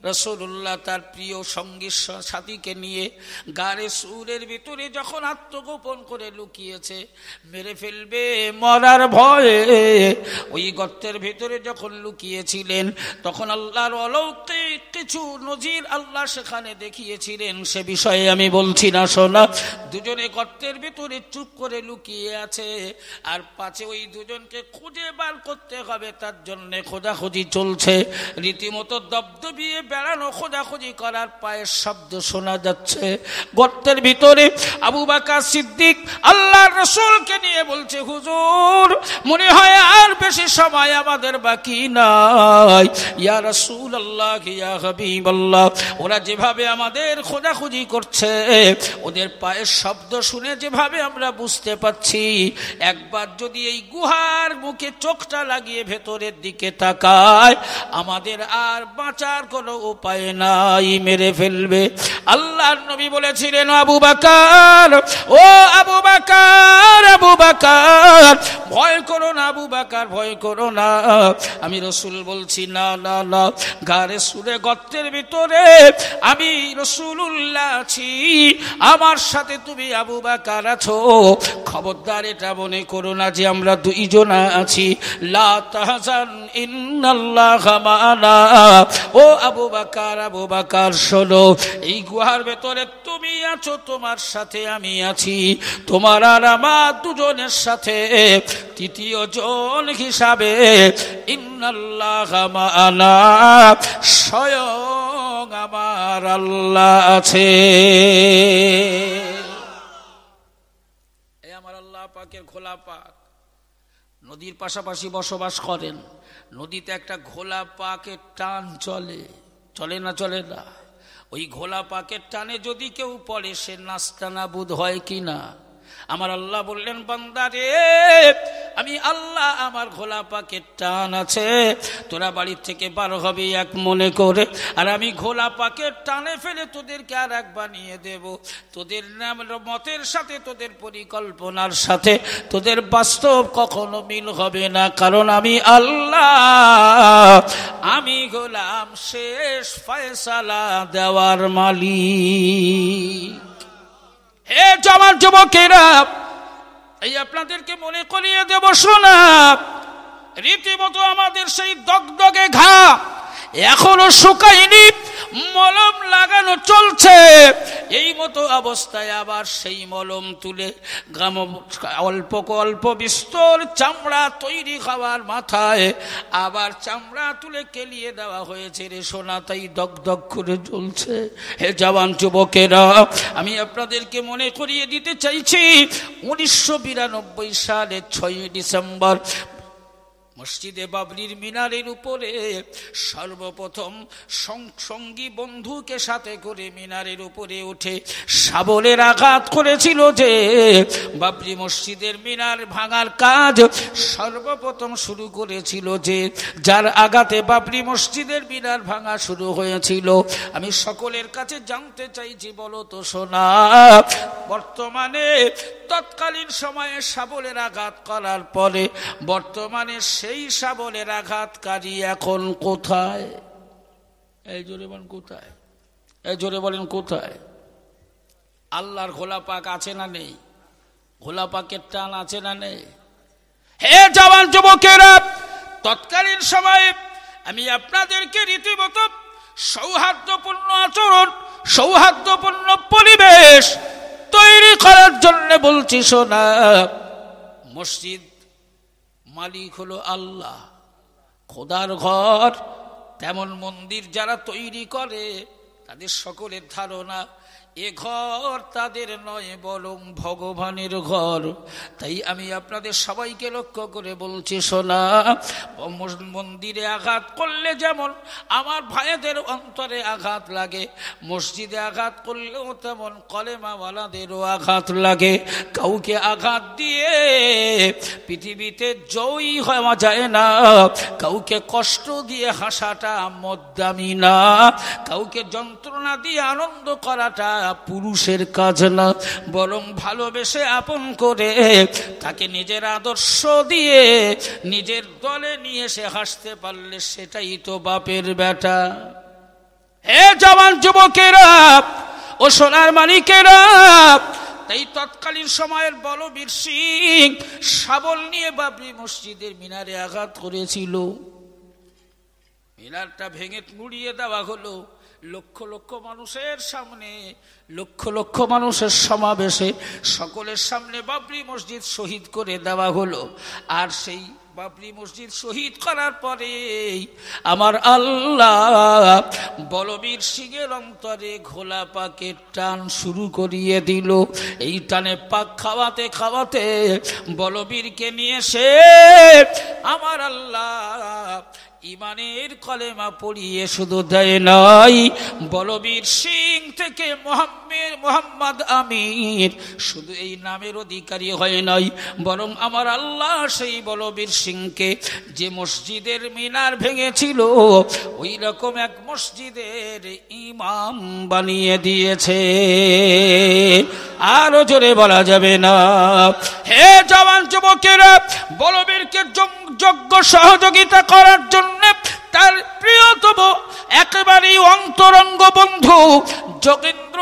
রসুল্লাহ তার প্রিয় সঙ্গীত সাথীকে নিয়ে গাড়ে সুরের ভিতরে যখন আত্মগোপন করে লুকিয়েছে মেরে ফেলবে মরার ভয়ে ওই গর্তের ভিতরে যখন লুকিয়েছিলেন তখন আল্লাহর অলৌতে কিছু নজির আল্লাহ সেখানে দেখিয়েছিলেন সে বিষয়ে আমি বলছি না শোনা দুজনে গর্তের ভিতরে চুপ করে লুকিয়ে আছে আর পাছে ওই দুজনকে খুঁজে বার করতে হবে তার জন্যে খোঁজাখুঁজি চলছে রীতিমতো দবদবিয়ে বেড়ানো খোঁজাখুঁজি করার পায়ের শব্দ শোনা যাচ্ছে গর্তের ভিতরে আবু বাকা সিদ্দিক আল্লাহ রসুলকে নিয়ে বলছে হুজুর মনে হয় আর বেশি সময় আমাদের বাকি নাই ইয়া রসুল আল্লাহ ইয়া হাবিব আল্লাহ ওরা যেভাবে আমাদের খোঁজাখুঁজি করছে ওদের পায়ের শব্দ শুনে যেভাবে আমরা বুঝতে পাচ্ছি একবার যদি এই গুহার মুখে চোখটা লাগিয়ে ভেতরের দিকে তাকায় আমাদের আর বাঁচার কোনো উপায় নাই মেরে ফেলবে আল্লাহ নবী বলেছিলেন আবু বাকার ও আবু বাকার আবু বাকার ভয় করো না আবু বাকার ভয় করো না আমি রসুল বলছি না না না গারে সুরে গর্তের ভিতরে আমি রসুল আছি আমার সাথে তুমি আবু বাকার আছো খবরদার এটা মনে করো না যে আমরা দুইজন আছি লা ইন্নাল্লাহ মানা ও আবু বাকার আবু বাকার শোনো এই গুহার ভেতরে তুমি আছো তোমার সাথে আমি আছি তোমার আর আমার দুজনের সাথে তৃতীয় জন হিসাবে ইন্নাল্লাহ আনা স্বয়ং আমার আল্লাহ আছে আমার আল্লাহ পাকের খোলা পাক নদীর পাশাপাশি বসবাস করেন নদীতে একটা ঘোলা পাকের টান চলে চলে না চলে না ওই ঘোলা পাকের টানে যদি কেউ পড়ে সে নাস্তানাবুদ হয় কি না আমার আল্লাহ বললেন বান্দারে আমি আল্লাহ আমার ঘোলা পাকের টান আছে তোরা বাড়ির থেকে বার হবে এক মনে করে আর আমি ঘোলা পাকের টানে ফেলে তোদেরকে আর এক বানিয়ে দেব তোদের নাম মতের সাথে তোদের পরিকল্পনার সাথে তোদের বাস্তব কখনো মিল হবে না কারণ আমি আল্লাহ আমি গোলাম শেষ ফয়সালা দেওয়ার মালিক হে জমান যুবকেরা এই আপনাদেরকে মনে করিয়ে দেব শোনা রীতিমতো আমাদের সেই দগদগে ঘা এখনো শুকায়নি মলম লাগানো চলছে এই মতো অবস্থায় আবার সেই মলম তুলে গ্রাম অল্প অল্প বিস্তর চামড়া তৈরি হওয়ার মাথায় আবার চামড়া তুলে কেলিয়ে দেওয়া হয়েছে রে সোনা তাই দগ করে চলছে হে জওয়ান যুবকেরা আমি আপনাদেরকে মনে করিয়ে দিতে চাইছি উনিশশো বিরানব্বই সালের ছয়ই ডিসেম্বর মসজিদে বাবরির মিনারের উপরে সর্বপ্রথম সঙ্গী বন্ধুকে সাথে করে মিনারের উপরে উঠে সাবলের আঘাত করেছিল যে বাবরি মসজিদের মিনার ভাঙার কাজ সর্বপ্রথম শুরু করেছিল যে যার আঘাতে বাবরি মসজিদের মিনার ভাঙা শুরু হয়েছিল আমি সকলের কাছে জানতে চাইছি বলো তো সোনা বর্তমানে তৎকালীন সময়ে সাবলের আঘাত করার পরে বর্তমানে সে সেই শাবলের আঘাতকারী এখন কোথায় এই জোরে বলেন কোথায় এই জোরে বলেন কোথায় আল্লাহর ঘোলা পাক আছে না নেই ঘোলা পাকের টান আছে না নেই হে জওয়ান যুবকের তৎকালীন সময়ে আমি আপনাদেরকে রীতিমতো সৌহার্দ্যপূর্ণ আচরণ সৌহার্দ্যপূর্ণ পরিবেশ তৈরি করার জন্য বলছি সোনা মসজিদ মালিক হলো আল্লাহ খোদার ঘর তেমন মন্দির যারা তৈরি করে তাদের সকলের ধারণা এ ঘর তাদের নয় বরং ভগবানের ঘর তাই আমি আপনাদের সবাইকে লক্ষ্য করে বলছি সোনা মন্দিরে আঘাত করলে যেমন আমার ভাইদের অন্তরে আঘাত লাগে মসজিদে আঘাত করলেও তেমন কলেমাওয়ালাদেরও আঘাত লাগে কাউকে আঘাত দিয়ে পৃথিবীতে জয়ী হওয়া যায় না কাউকে কষ্ট দিয়ে হাসাটা মদ্দামি না কাউকে যন্ত্রণা দিয়ে আনন্দ করাটা পুরুষের কাজ না বরং ভালোবেসে আপন করে তাকে নিজের আদর্শ দিয়ে নিজের দলে নিয়ে সে হাসতে পারলে সেটাই তো বাপের বেটা হে জওয়ান যুবকেরা ও সোনার মালিকেরা তাই তৎকালীন সময়ের বলবীর সিং সাবল নিয়ে বাবরি মসজিদের মিনারে আঘাত করেছিল মিনারটা ভেঙে মুড়িয়ে দেওয়া হলো লক্ষ লক্ষ মানুষের সামনে লক্ষ লক্ষ মানুষের সমাবেশে সকলের সামনে বাবরি মসজিদ শহীদ করে দেওয়া হলো আর সেই বাবরি মসজিদ শহীদ করার পরে আমার আল্লাহ বলবীর সিংয়ের অন্তরে ঘোলা পাকের টান শুরু করিয়ে দিল এই টানে পাক খাওয়াতে খাওয়াতে বলবীরকে নিয়ে সে আমার আল্লাহ ইমানের কলেমা পড়িয়ে শুধু দেয় নাই বলবীর সিং থেকে মোহাম্মের মোহাম্মদ আমির শুধু এই নামের অধিকারী হয় নাই বরং আমার আল্লাহ সেই বলবীর সিংকে যে মসজিদের মিনার ভেঙেছিল ওই রকম এক মসজিদের ইমাম বানিয়ে দিয়েছে আরো জোরে বলা যাবে না হে জওয়ান যুবকেরা বলবীরকে যোগ্য সহযোগিতা করার জন্য সামনে তার প্রিয়তম একেবারেই অন্তরঙ্গ বন্ধু যোগেন্দ্র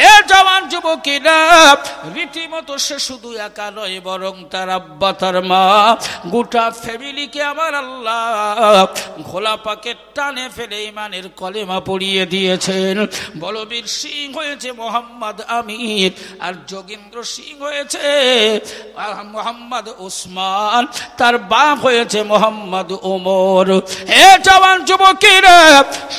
হে জওয়ান যুবকেরা রীতিমতো সে শুধু একা নয় বরং তার আব্বা তার মা গোটা ফ্যামিলিকে আমার আল্লাহ ঘোলা পাকের টানে ফেলে ইমানের কলেমা পড়িয়ে দিয়েছেন বলবীর সিং হয়েছে মোহাম্মদ আমির আর যোগেন্দ্র সিং হয়েছে মোহাম্মদ ওসমান তার বাপ হয়েছে মোহাম্মদ ওমর হে জওয়ান যুবকেরা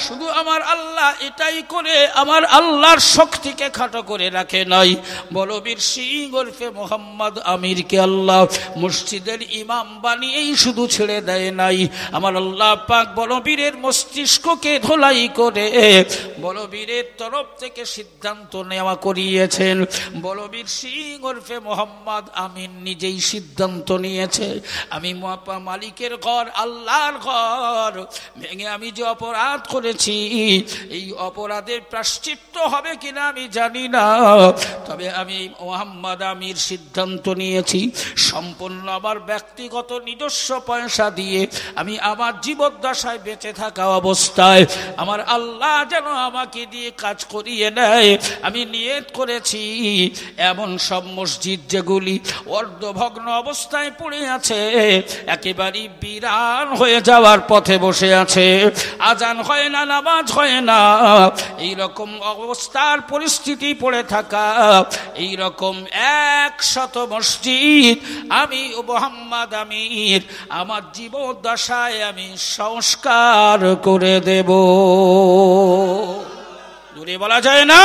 শুধু আমার আল্লাহ এটাই করে আমার আল্লাহ আল্লাহর শক্তিকে খাটো করে রাখে নাই বলবীর সিং ওরফে মোহাম্মদ আমিরকে আল্লাহ মসজিদের ইমাম বানিয়েই শুধু ছেড়ে দেয় নাই আমার আল্লাহ পাক বলবীরের মস্তিষ্ককে ধোলাই করে বলবীরের তরফ থেকে সিদ্ধান্ত নেওয়া করিয়েছেন বলবীর সিং ওরফে মোহাম্মদ আমির নিজেই সিদ্ধান্ত নিয়েছে আমি মোয়াপা মালিকের ঘর আল্লাহর ঘর ভেঙে আমি যে অপরাধ করেছি এই অপরাধের প্রাশ্চিত্য সুস্থ হবে কিনা আমি জানি না তবে আমি মোহাম্মদ আমির সিদ্ধান্ত নিয়েছি সম্পূর্ণ আমার ব্যক্তিগত নিজস্ব পয়সা দিয়ে আমি আমার জীবদ্দশায় বেঁচে থাকা অবস্থায় আমার আল্লাহ যেন আমাকে দিয়ে কাজ করিয়ে নেয় আমি নিয়ত করেছি এমন সব মসজিদ যেগুলি অর্ধভগ্ন অবস্থায় পড়ে আছে একেবারে বিরান হয়ে যাওয়ার পথে বসে আছে আজান হয় না নামাজ হয় না এইরকম অবস্থার পরিস্থিতি পড়ে থাকা এই রকম একশত মসজিদ আমি মোহাম্মদ আমির আমার জীবদ্দশায় আমি সংস্কার করে দেব দূরে বলা যায় না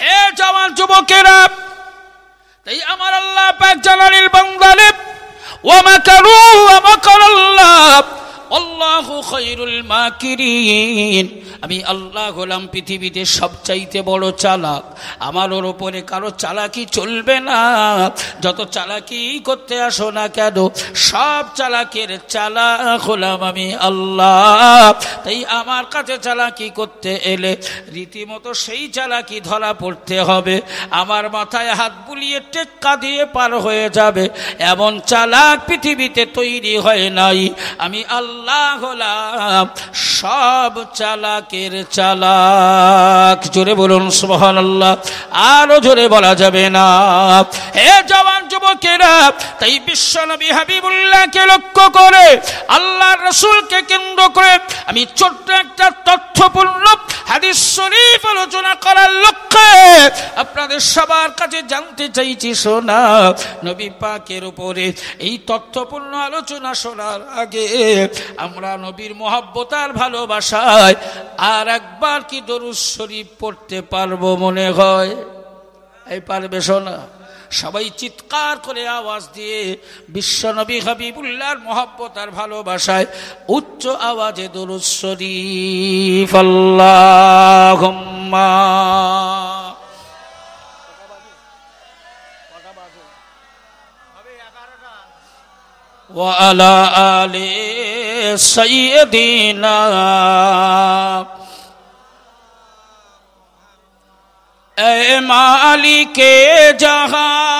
হে জওয়ান যুবকেরা তাই আমার আল্লাহ পাক জালালিল বান্দালে ও আমাকে আল্লাহ আমি আল্লাহ হলাম পৃথিবীতে সবচাইতে বড় চালাক আমার ওর ওপরে কারো চালাকি চলবে না যত চালাকি করতে আসো না কেন সব চালাকের চালাক হলাম আমি আল্লাহ তাই আমার কাছে চালাকি করতে এলে রীতিমতো সেই চালাকি ধরা পড়তে হবে আমার মাথায় হাত বুলিয়ে টেক্কা দিয়ে পার হয়ে যাবে এমন চালাক পৃথিবীতে তৈরি হয় নাই আমি আল্লাহ আল্লাহ সব চালাকের চালাক জোরে বলুন সুবহান আল্লাহ আরো জোরে বলা যাবে না এ জওয়ান যুবকেরা তাই বিশ্বনবী হাবিবুল্লাহকে লক্ষ্য করে আল্লাহ রসুলকে কেন্দ্র করে আমি ছোট্ট একটা তথ্যপূর্ণ হাদিস শরীফ আলোচনা করার লক্ষ্যে আপনাদের সবার কাছে জানতে চাইছি শোনা নবী পাকের উপরে এই তথ্যপূর্ণ আলোচনা শোনার আগে আমরা নবীর আর ভালোবাসায় আর একবার কি দরুদ শরীফ পড়তে পারবো মনে হয় এই পারবে শোনা সবাই চিৎকার করে আওয়াজ দিয়ে বিশ্বনবী হাবিবুল্লাহর মহব্বত আর ভালোবাসায় উচ্চ আওয়াজে দরুদ শরীফ আল্লাহ وعلى آل سيدنا اے مالک جہاں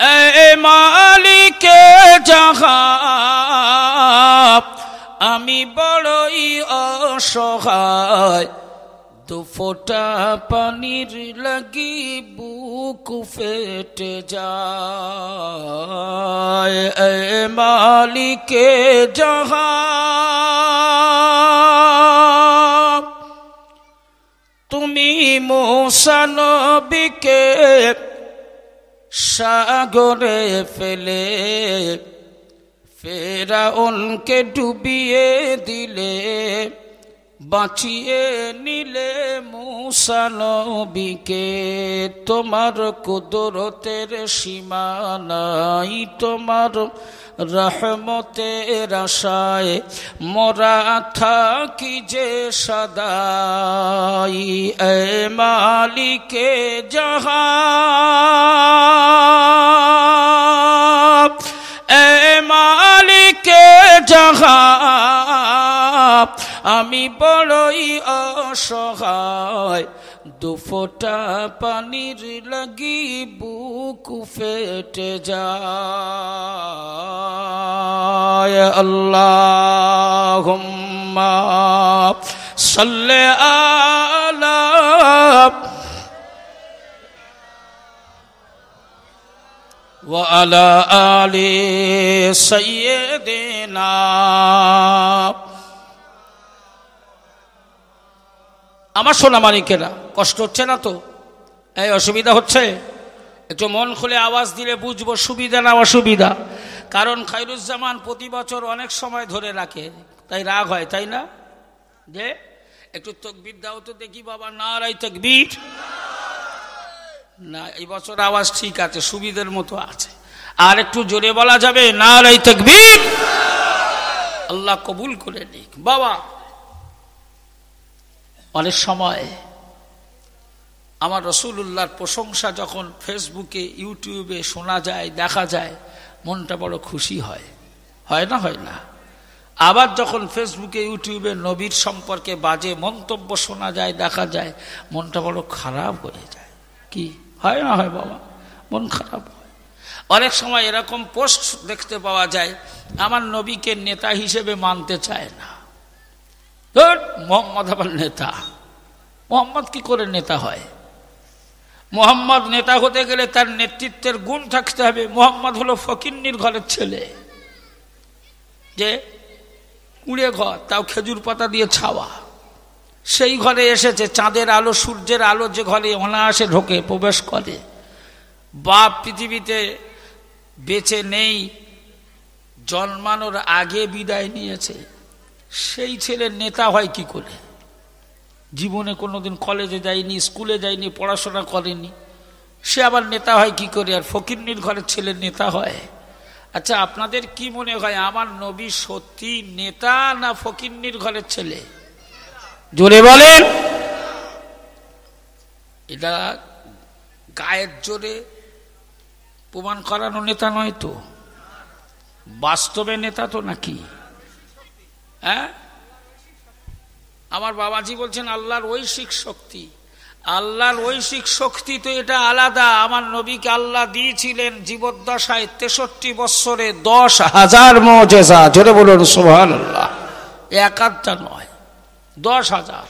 اے مالک جہاں আমি বড়ই অসহায় কত ফোটা পানির লাগি বুক ফেটে যায় মালিকে যাহা তুমি মোসানবিকে সাগরে ফেলে ফেরা উনকে ডুবিয়ে দিলে বাঁচিয়ে নিলে মুসালবিকে তোমার কুদরতের সীমানাই তোমার রহমতের আশায় মরা থাকি যে সদাই এ মালিকে জাহা এ মালিকে জহা আমি বড়ই অসহায় দুফোটা পানির লাগি বুক ফেটে যায় আল্লাহ সল্লে আলা ওয়ালা آل سيدنا আমার সোনামানিকেরা কষ্ট হচ্ছে না তো এই অসুবিধা হচ্ছে একটু মন খুলে আওয়াজ দিলে বুঝবো সুবিধা না অসুবিধা কারণ খাইরুজ্জামান প্রতি বছর অনেক সময় ধরে রাখে তাই রাগ হয় তাই না যে একটু তকবির দাও তো দেখি বাবা না রাই তকবির না এই বছর আওয়াজ ঠিক আছে সুবিধের মতো আছে আর একটু জোরে বলা যাবে না রাই তকবির আল্লাহ কবুল করে নিক বাবা অনেক সময় আমার রসুল্লাহর প্রশংসা যখন ফেসবুকে ইউটিউবে শোনা যায় দেখা যায় মনটা বড় খুশি হয় হয় না হয় না আবার যখন ফেসবুকে ইউটিউবে নবীর সম্পর্কে বাজে মন্তব্য শোনা যায় দেখা যায় মনটা বড় খারাপ হয়ে যায় কি হয় না হয় বাবা মন খারাপ হয় অনেক সময় এরকম পোস্ট দেখতে পাওয়া যায় আমার নবীকে নেতা হিসেবে মানতে চায় না ধর মোহাম্মদ আবার নেতা মোহাম্মদ কি করে নেতা হয় মোহাম্মদ নেতা হতে গেলে তার নেতৃত্বের গুণ থাকতে হবে মোহাম্মদ হলো ফকিন্নির ঘরের ছেলে যে কুঁড়ে ঘর তাও খেজুর পাতা দিয়ে ছাওয়া সেই ঘরে এসেছে চাঁদের আলো সূর্যের আলো যে ঘরে অনায়াসে ঢোকে প্রবেশ করে বাপ পৃথিবীতে বেঁচে নেই জন্মানোর আগে বিদায় নিয়েছে সেই ছেলে নেতা হয় কি করে জীবনে কোনোদিন কলেজে যায়নি স্কুলে যায়নি পড়াশোনা করেনি সে আবার নেতা হয় কি করে আর ফকিরনির ঘরের ছেলে নেতা হয় আচ্ছা আপনাদের কি মনে হয় আমার নবী সত্যি নেতা না ফকিরনির ঘরের ছেলে জোরে বলেন এটা গায়ের জোরে প্রমাণ করানো নেতা নয় তো বাস্তবে নেতা তো নাকি হ্যাঁ আমার বাবাজি বলছেন আল্লাহর ঐশিক শক্তি আল্লাহর ঐশিক শক্তি তো এটা আলাদা আমার নবীকে আল্লাহ দিয়েছিলেন জীবদ্দশায় তেষট্টি বৎসরে দশ হাজার মজেজা জোরে বলুন সোহান আল্লাহ আধটা নয় দশ হাজার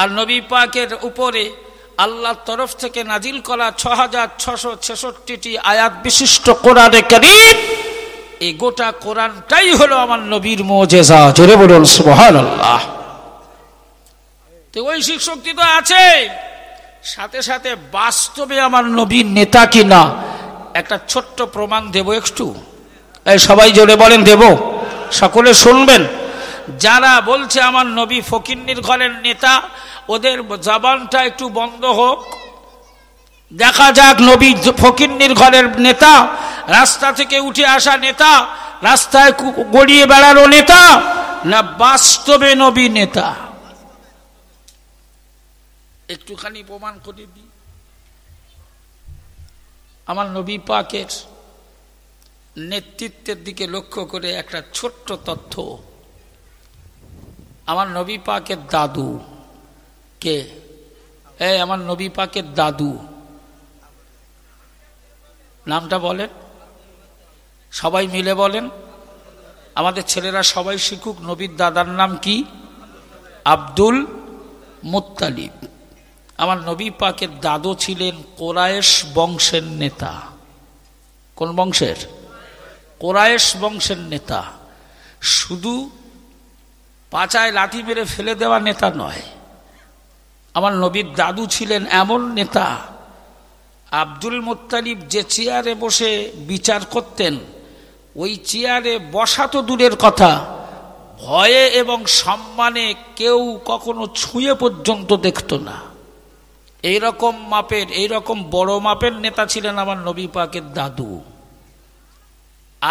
আর নবী পাকের উপরে আল্লাহর তরফ থেকে নাজিল করা ছ হাজার ছশো ছেষট্টিটি আয়াত বিশিষ্ট কোরআনে কারিম এই গোটা কোরআনটাই হলো আমার নবীর মোজেজা জোরে বলুন সুবহান আল্লাহ তো ওই শক্তি তো আছে সাথে সাথে বাস্তবে আমার নবীর নেতা কি না একটা ছোট্ট প্রমাণ দেব একটু এই সবাই জোরে বলেন দেব সকলে শুনবেন যারা বলছে আমার নবী ফকিন্নির ঘরের নেতা ওদের জবানটা একটু বন্ধ হোক দেখা যাক নবী ফকিরনির ঘরের নেতা রাস্তা থেকে উঠে আসা নেতা রাস্তায় গড়িয়ে বেড়ানো নেতা না বাস্তবে নবী নেতা একটুখানি প্রমাণ করে দি আমার নবী পাকের নেতৃত্বের দিকে লক্ষ্য করে একটা ছোট্ট তথ্য আমার নবী পাকের দাদু কে এই আমার নবী পাকের দাদু নামটা বলেন সবাই মিলে বলেন আমাদের ছেলেরা সবাই শিখুক নবীর দাদার নাম কি আব্দুল মুতালিব আমার নবী পাকের দাদু ছিলেন কোরায়েশ বংশের নেতা কোন বংশের কোরায়েশ বংশের নেতা শুধু পাচায় লাঠি মেরে ফেলে দেওয়া নেতা নয় আমার নবীর দাদু ছিলেন এমন নেতা আব্দুল মোত্তালিব যে চেয়ারে বসে বিচার করতেন ওই চেয়ারে বসা তো দূরের কথা ভয়ে এবং সম্মানে কেউ কখনো ছুঁয়ে পর্যন্ত দেখত না এইরকম মাপের এইরকম বড় মাপের নেতা ছিলেন আমার নবী পাকের দাদু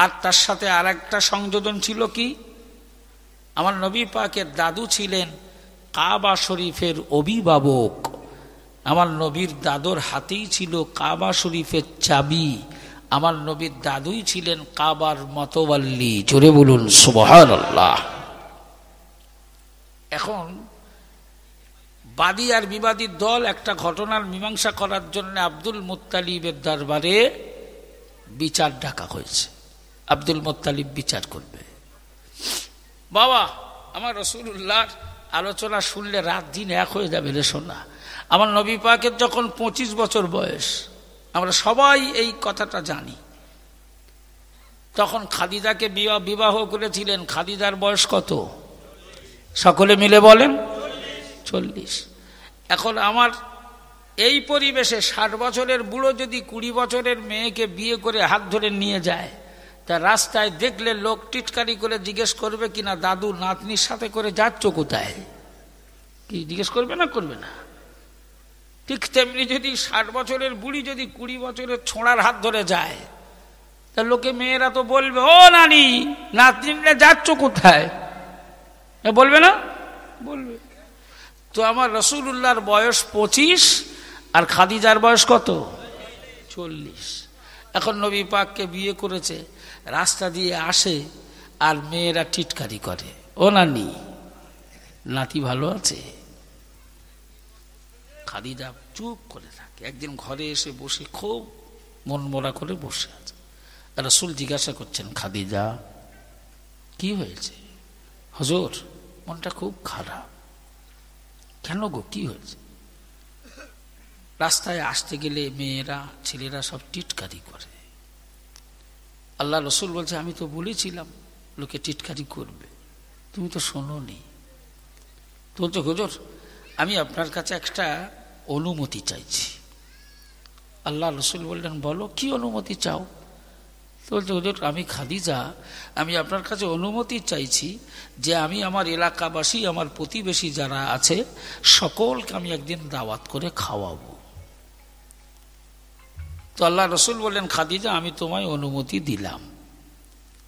আর তার সাথে আর একটা সংযোজন ছিল কি আমার নবী পাকের দাদু ছিলেন কাবা শরীফের অভিভাবক আমার নবীর দাদুর হাতেই ছিল কাবা শরীফের চাবি আমার নবীর দাদুই ছিলেন কাবার মতবাল্লি জোরে বলুন সুবহানাল্লাহ এখন বাদী আর বিবাদীর দল একটা ঘটনার মীমাংসা করার জন্য আব্দুল মুতালিবের দরবারে বিচার ডাকা হয়েছে আব্দুল মোত্তালিব বিচার করবে বাবা আমার রসুল্লাহ আলোচনা শুনলে রাত দিন এক হয়ে যাবে রে সোনা আমার নবী পাকের যখন ২৫ বছর বয়স আমরা সবাই এই কথাটা জানি তখন খাদিদাকে বিবাহ করেছিলেন খাদিদার বয়স কত সকলে মিলে বলেন চল্লিশ এখন আমার এই পরিবেশে ষাট বছরের বুড়ো যদি কুড়ি বছরের মেয়েকে বিয়ে করে হাত ধরে নিয়ে যায় তা রাস্তায় দেখলে লোক টিটকারি করে জিজ্ঞেস করবে কিনা দাদু নাতনির সাথে করে যাচ্ছ কোথায় কি জিজ্ঞেস করবে না করবে না ঠিক তেমনি যদি ষাট বছরের বুড়ি যদি কুড়ি বছরের ছোঁড়ার হাত ধরে যায় তা লোকে মেয়েরা তো বলবে ও নানি নাতনিরা যাচ্ছ কোথায় বলবে না বলবে তো আমার রসুল্লাহর বয়স পঁচিশ আর খাদিজার বয়স কত চল্লিশ এখন নবী পাককে বিয়ে করেছে রাস্তা দিয়ে আসে আর মেয়েরা টিটকারি করে ও নানি নাতি ভালো আছে খাদিজা চুপ করে থাকে একদিন ঘরে এসে বসে খুব মন মরা করে বসে আছে রাসুল জিজ্ঞাসা করছেন খাদিজা কি হয়েছে হজর মনটা খুব খারাপ কেন গো কি হয়েছে রাস্তায় আসতে গেলে মেয়েরা ছেলেরা সব টিটকারি করে আল্লাহ রসুল বলছে আমি তো বলেছিলাম লোকে টিটকারি করবে তুমি তো শোনো নি তো হজর আমি আপনার কাছে একটা অনুমতি চাইছি আল্লাহ রসুল বললেন বলো কি অনুমতি চাও তো ওদের আমি খাদিজা আমি আপনার কাছে অনুমতি চাইছি যে আমি আমার এলাকাবাসী আমার প্রতিবেশী যারা আছে সকলকে আমি একদিন দাওয়াত করে খাওয়াবো তো আল্লাহ রসুল বললেন খাদিজা আমি তোমায় অনুমতি দিলাম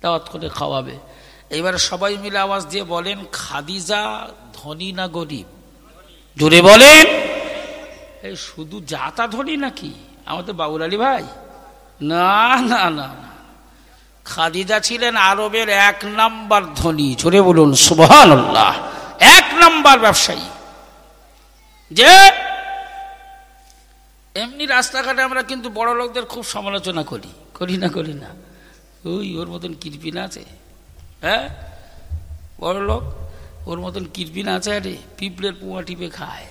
দাওয়াত করে খাওয়াবে এবার সবাই মিলে আওয়াজ দিয়ে বলেন খাদিজা ধনী না গরিব জুড়ে বলেন এই শুধু জাতা ধরি নাকি আমাদের বাবুল আলী ভাই না না না খাদিদা ছিলেন আরবের এক নাম্বার ধনী জোরে বলুন সুবহান এক নাম্বার ব্যবসায়ী যে এমনি রাস্তাঘাটে আমরা কিন্তু বড় লোকদের খুব সমালোচনা করি করি না করি না ওই ওর মতন কিরপিন আছে হ্যাঁ বড় লোক ওর মতন কিরপিন আছে আরে পিঁপড়ের পুয়া টিপে খায়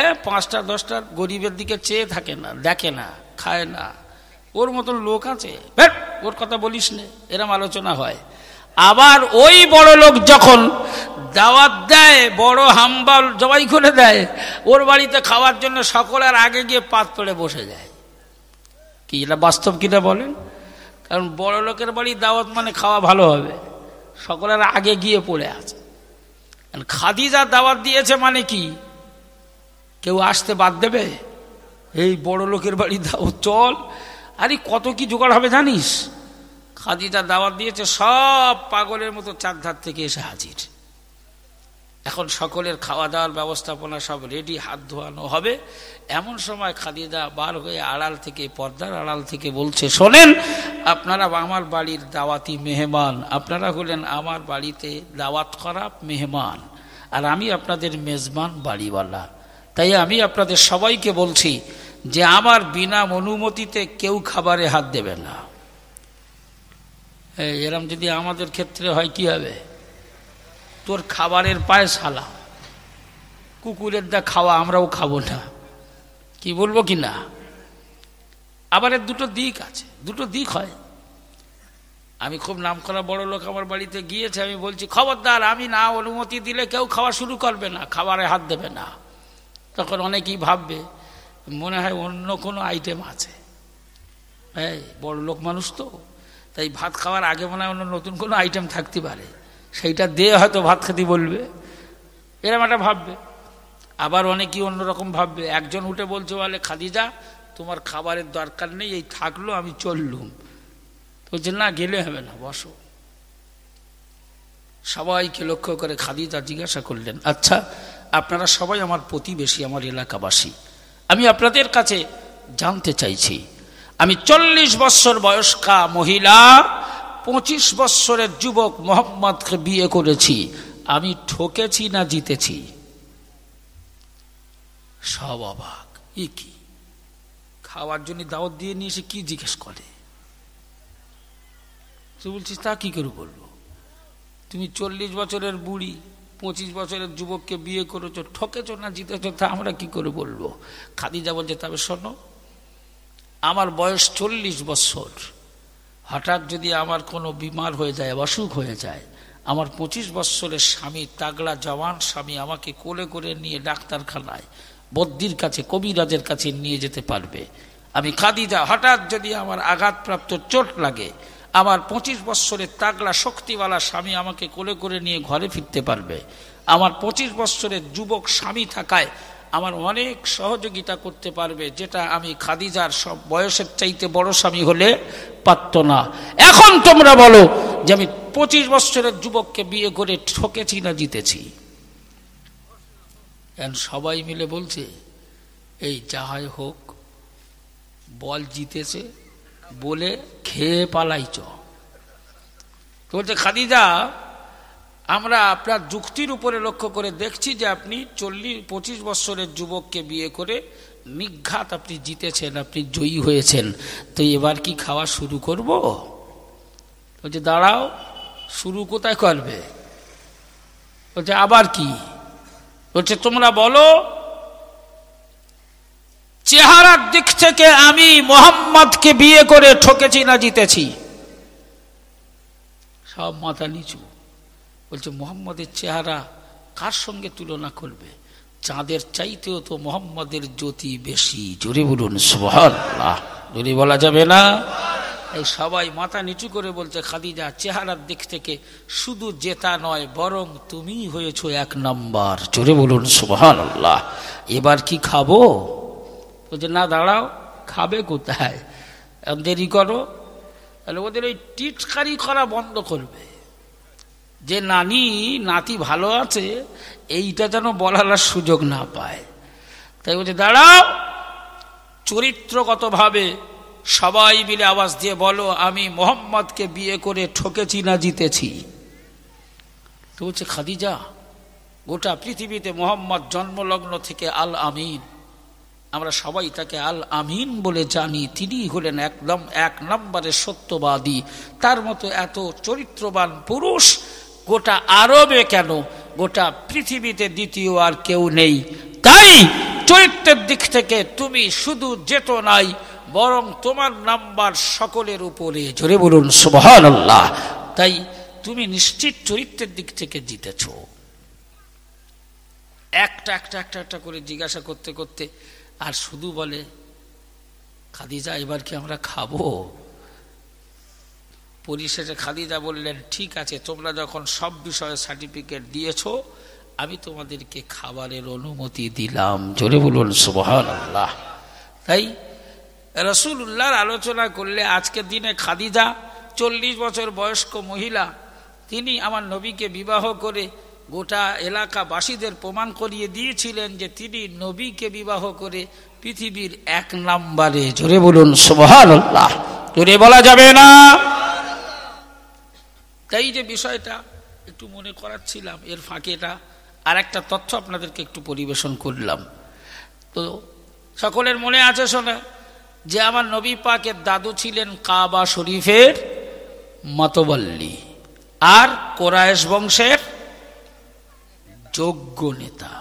এ পাঁচটা দশটা গরিবের দিকে চেয়ে থাকে না দেখে না খায় না ওর মতন লোক আছে ওর কথা বলিস না এরম আলোচনা হয় আবার ওই বড় লোক যখন দাওয়াত দেয় বড় হাম্বাল জবাই করে দেয় ওর বাড়িতে খাওয়ার জন্য সকলের আগে গিয়ে পাত করে বসে যায় কি এটা বাস্তব কিনা বলেন কারণ বড় লোকের বাড়ি দাওয়াত মানে খাওয়া ভালো হবে সকলের আগে গিয়ে পড়ে আছে খাদিজা দাওয়াত দিয়েছে মানে কি কেউ আসতে বাদ দেবে এই বড় লোকের বাড়ি দাও চল আরে কত কি জোগাড় হবে জানিস খাদিটা দাওয়াত দিয়েছে সব পাগলের মতো চারধার থেকে এসে হাজির এখন সকলের খাওয়া দাওয়ার ব্যবস্থাপনা সব রেডি হাত ধোয়ানো হবে এমন সময় খাদিদা বার হয়ে আড়াল থেকে পর্দার আড়াল থেকে বলছে শোনেন আপনারা আমার বাড়ির দাওয়াতি মেহমান আপনারা হলেন আমার বাড়িতে দাওয়াত খারাপ মেহমান আর আমি আপনাদের মেজবান বাড়িওয়ালা তাই আমি আপনাদের সবাইকে বলছি যে আমার বিনা অনুমতিতে কেউ খাবারে হাত দেবে না এরম যদি আমাদের ক্ষেত্রে হয় কি হবে তোর খাবারের পায়ে সালা কুকুরের দা খাওয়া আমরাও খাবো না কি বলবো কি না আবার এর দুটো দিক আছে দুটো দিক হয় আমি খুব নাম করা বড় লোক আমার বাড়িতে গিয়েছে আমি বলছি খবরদার আমি না অনুমতি দিলে কেউ খাওয়া শুরু করবে না খাবারে হাত দেবে না তখন অনেকেই ভাববে মনে হয় অন্য কোনো আইটেম আছে হ্যাঁ বড় লোক মানুষ তো তাই ভাত খাওয়ার আগে মনে হয় অন্য নতুন কোনো আইটেম থাকতে পারে সেইটা দিয়ে হয়তো ভাত খেতে বলবে এরম একটা ভাববে আবার অনেকেই অন্যরকম ভাববে একজন উঠে বলছে বলে খাদিজা তোমার খাবারের দরকার নেই এই থাকলো আমি চললুম বলছে না গেলে হবে না বসো সবাইকে লক্ষ্য করে খাদিজা জিজ্ঞাসা করলেন আচ্ছা আপনারা সবাই আমার প্রতিবেশী আমার এলাকাবাসী আমি আপনাদের কাছে জানতে চাইছি আমি চল্লিশ বৎসর বয়স্কা মহিলা পঁচিশ বৎসরের যুবক মোহাম্মদকে বিয়ে করেছি আমি ঠকেছি না জিতেছি সব অবাক ই কি খাওয়ার জন্য দাওয়াত দিয়ে নিয়ে এসে কি জিজ্ঞেস করে তুই বলছিস তা কি করে বলবো তুমি চল্লিশ বছরের বুড়ি পঁচিশ বছরের যুবককে বিয়ে করেছ ঠকেছ না জিতেছ তা আমরা কি করে বলবো খাদিজা বলছে তবে শোনো আমার বয়স চল্লিশ বছর হঠাৎ যদি আমার কোনো বিমার হয়ে যায় অসুখ হয়ে যায় আমার পঁচিশ বৎসরের স্বামী তাগড়া জওয়ান স্বামী আমাকে কোলে করে নিয়ে ডাক্তারখানায় বদ্যির কাছে কবিরাজের কাছে নিয়ে যেতে পারবে আমি খাদিজা হঠাৎ যদি আমার আঘাতপ্রাপ্ত চোট লাগে আমার পঁচিশ বৎসরের তাগলা শক্তিওয়ালা স্বামী আমাকে কোলে করে নিয়ে ঘরে ফিরতে পারবে আমার পঁচিশ বৎসরের যুবক স্বামী থাকায় আমার অনেক সহযোগিতা করতে পারবে যেটা আমি খাদিজার সব বয়সের চাইতে বড় স্বামী হলে পারত না এখন তোমরা বলো যে আমি পঁচিশ বছরের যুবককে বিয়ে করে ঠকেছি না জিতেছি এখন সবাই মিলে বলছে এই যাহাই হোক বল জিতেছে বলে খেয়ে পালাইছ তো বলছে খাদিজা আমরা আপনার যুক্তির উপরে লক্ষ্য করে দেখছি যে আপনি চল্লিশ পঁচিশ বৎসরের যুবককে বিয়ে করে নিঘাত আপনি জিতেছেন আপনি জয়ী হয়েছেন তো এবার কি খাওয়া শুরু করব বলছে দাঁড়াও শুরু কোথায় করবে বলছে আবার কি বলছে তোমরা বলো চেহারার দিক থেকে আমি মোহাম্মদকে বিয়ে করে ঠকেছি না জিতেছি সব মাথা নিচু বলছে মোহাম্মদের চেহারা কার সঙ্গে তুলনা করবে চাঁদের চাইতেও তো মোহাম্মদের জ্যোতি বেশি জোরে বলুন সোহাল্লাহ জোরে বলা যাবে না এই সবাই মাথা নিচু করে বলছে খাদিজা চেহারার দিক থেকে শুধু জেতা নয় বরং তুমি হয়েছ এক নম্বর জোরে বলুন সোহাল্লাহ এবার কি খাবো বলছে না দাঁড়াও খাবে কোথায় দেরি করো তাহলে ওদের ওই টিটকারি করা বন্ধ করবে যে নানি নাতি ভালো আছে এইটা যেন বলার সুযোগ না পায় তাই বলছে দাঁড়াও চরিত্রগতভাবে সবাই মিলে আওয়াজ দিয়ে বলো আমি মোহাম্মদকে বিয়ে করে ঠকেছি না জিতেছি তো হচ্ছে খাদিজা গোটা পৃথিবীতে মোহাম্মদ জন্মলগ্ন থেকে আল আমিন আমরা সবাই তাকে আল আমিন বলে জানি তিনি হলেন একদম এক নম্বরের সত্যবাদী তার মতো এত চরিত্রবান পুরুষ গোটা আরবে কেন গোটা পৃথিবীতে দ্বিতীয় আর কেউ নেই তাই চরিত্রের দিক থেকে তুমি শুধু যেত নাই বরং তোমার নাম্বার সকলের উপরে জোরে বলুন সুবহান আল্লাহ তাই তুমি নিশ্চিত চরিত্রের দিক থেকে জিতেছ একটা একটা একটা একটা করে জিজ্ঞাসা করতে করতে আর শুধু বলে খাদিজা এবার কি আমরা খাবো পরিশেষে খাদিজা বললেন ঠিক আছে তোমরা যখন সব বিষয়ে সার্টিফিকেট দিয়েছ আমি তোমাদেরকে খাবারের অনুমতি দিলাম জোরে বলুন সুবহান আল্লাহ তাই রসুল্লাহর আলোচনা করলে আজকের দিনে খাদিজা চল্লিশ বছর বয়স্ক মহিলা তিনি আমার নবীকে বিবাহ করে গোটা এলাকাবাসীদের প্রমাণ করিয়ে দিয়েছিলেন যে তিনি নবীকে বিবাহ করে পৃথিবীর এক নাম্বারে জোরে বলুন সোহাল্লাহ জোরে বলা যাবে না তাই যে বিষয়টা একটু মনে করাচ্ছিলাম এর ফাঁকেটা আর একটা তথ্য আপনাদেরকে একটু পরিবেশন করলাম তো সকলের মনে আছে শোনা যে আমার নবী পাকের দাদু ছিলেন কাবা শরীফের মতবল্লী আর কোরআশ বংশের যোগ্য নেতা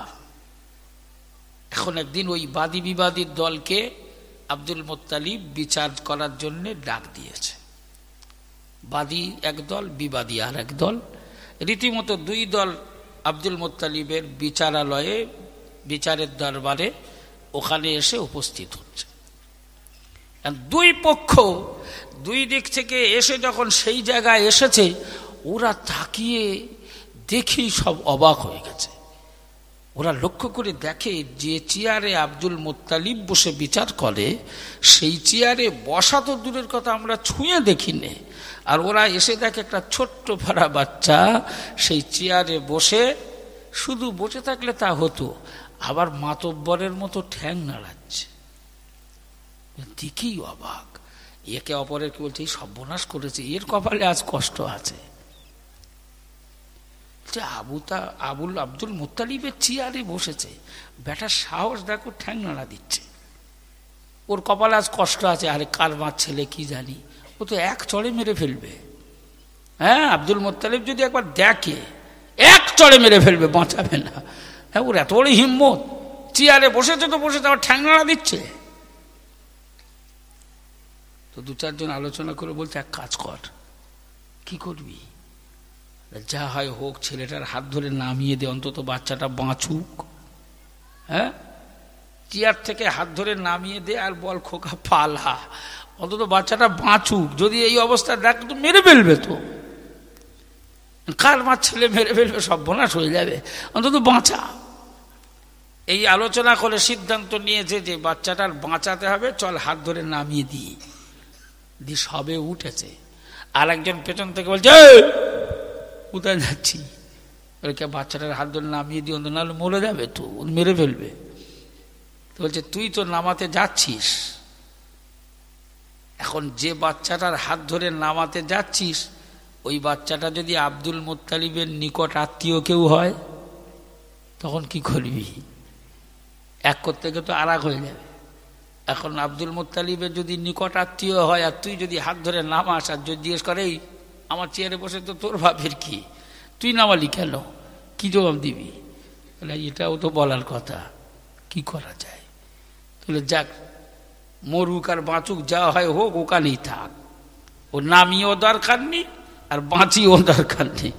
এখন একদিন ওই বাদী বিবাদীর দলকে আব্দুল মোত্তালিব বিচার করার জন্য ডাক দিয়েছে বাদী একদল বিবাদী আর একদল রীতিমতো দুই দল আব্দুল মোত্তালিবের বিচারালয়ে বিচারের দরবারে ওখানে এসে উপস্থিত হচ্ছে দুই পক্ষ দুই দিক থেকে এসে যখন সেই জায়গায় এসেছে ওরা তাকিয়ে দেখেই সব অবাক হয়ে গেছে ওরা লক্ষ্য করে দেখে যে চেয়ারে আব্দুল মোত্তালিব বসে বিচার করে সেই চেয়ারে বসা তো দূরের কথা আমরা ছুঁয়ে দেখিনি আর ওরা এসে দেখে একটা ছোট্ট ভরা বাচ্চা সেই চেয়ারে বসে শুধু বসে থাকলে তা হতো আবার মাতব্বরের মতো ঠ্যাং নাড়াচ্ছে দেখেই অবাক একে অপরের কি বলছে সর্বনাশ করেছে এর কপালে আজ কষ্ট আছে যে আবুতা আবুল আব্দুল মুতালিবের চেয়ারে বসেছে ব্যাটার সাহস দেখো ঠ্যাং নাড়া দিচ্ছে ওর কপালে আজ কষ্ট আছে আরে কার মার ছেলে কি জানি ও তো এক চড়ে মেরে ফেলবে হ্যাঁ আব্দুল মোত্তালিব যদি একবার দেখে এক চড়ে মেরে ফেলবে বাঁচাবে না হ্যাঁ ওর এত বড় হিম্মত চেয়ারে বসেছে তো বসেছে আবার ঠ্যাং নাড়া দিচ্ছে তো দু চারজন আলোচনা করে বলছে এক কাজ কর কি করবি যা হয় হোক ছেলেটার হাত ধরে নামিয়ে দে অন্তত বাচ্চাটা বাঁচুক হ্যাঁ চেয়ার থেকে হাত ধরে নামিয়ে দে আর বল খোকা পালা অন্তত বাচ্চাটা বাঁচুক যদি এই অবস্থা দেখ তো মেরে ফেলবে তো কার মার ছেলে মেরে ফেলবে সর্বনাশ হয়ে যাবে অন্তত বাঁচা এই আলোচনা করে সিদ্ধান্ত নিয়েছে যে বাচ্চাটার বাঁচাতে হবে চল হাত ধরে নামিয়ে দিই দি সবে উঠেছে আর একজন পেছন থেকে বলছে কোথায় যাচ্ছি কে বাচ্চাটার হাত ধরে নামিয়ে দিও নাহলে মরে যাবে তো ও মেরে ফেলবে তো বলছে তুই তো নামাতে যাচ্ছিস এখন যে বাচ্চাটার হাত ধরে নামাতে যাচ্ছিস ওই বাচ্চাটা যদি আব্দুল মোত্তালিবের নিকট আত্মীয় কেউ হয় তখন কি করবি এক করতে গিয়ে তো আরাক হয়ে যাবে এখন আব্দুল মোত্তালিবের যদি নিকট আত্মীয় হয় আর তুই যদি হাত ধরে নামাস আর জিজ্ঞেস করে আমার চেয়ারে বসে তো তোর বাপের কি তুই নামালি কেন কি জবাব দিবি তাহলে এটাও তো বলার কথা কি করা যায় তাহলে যাক মরুক আর বাঁচুক যা হয় হোক ওখানেই থাক ও নামিয়েও দরকার নেই আর বাঁচিও দরকার নেই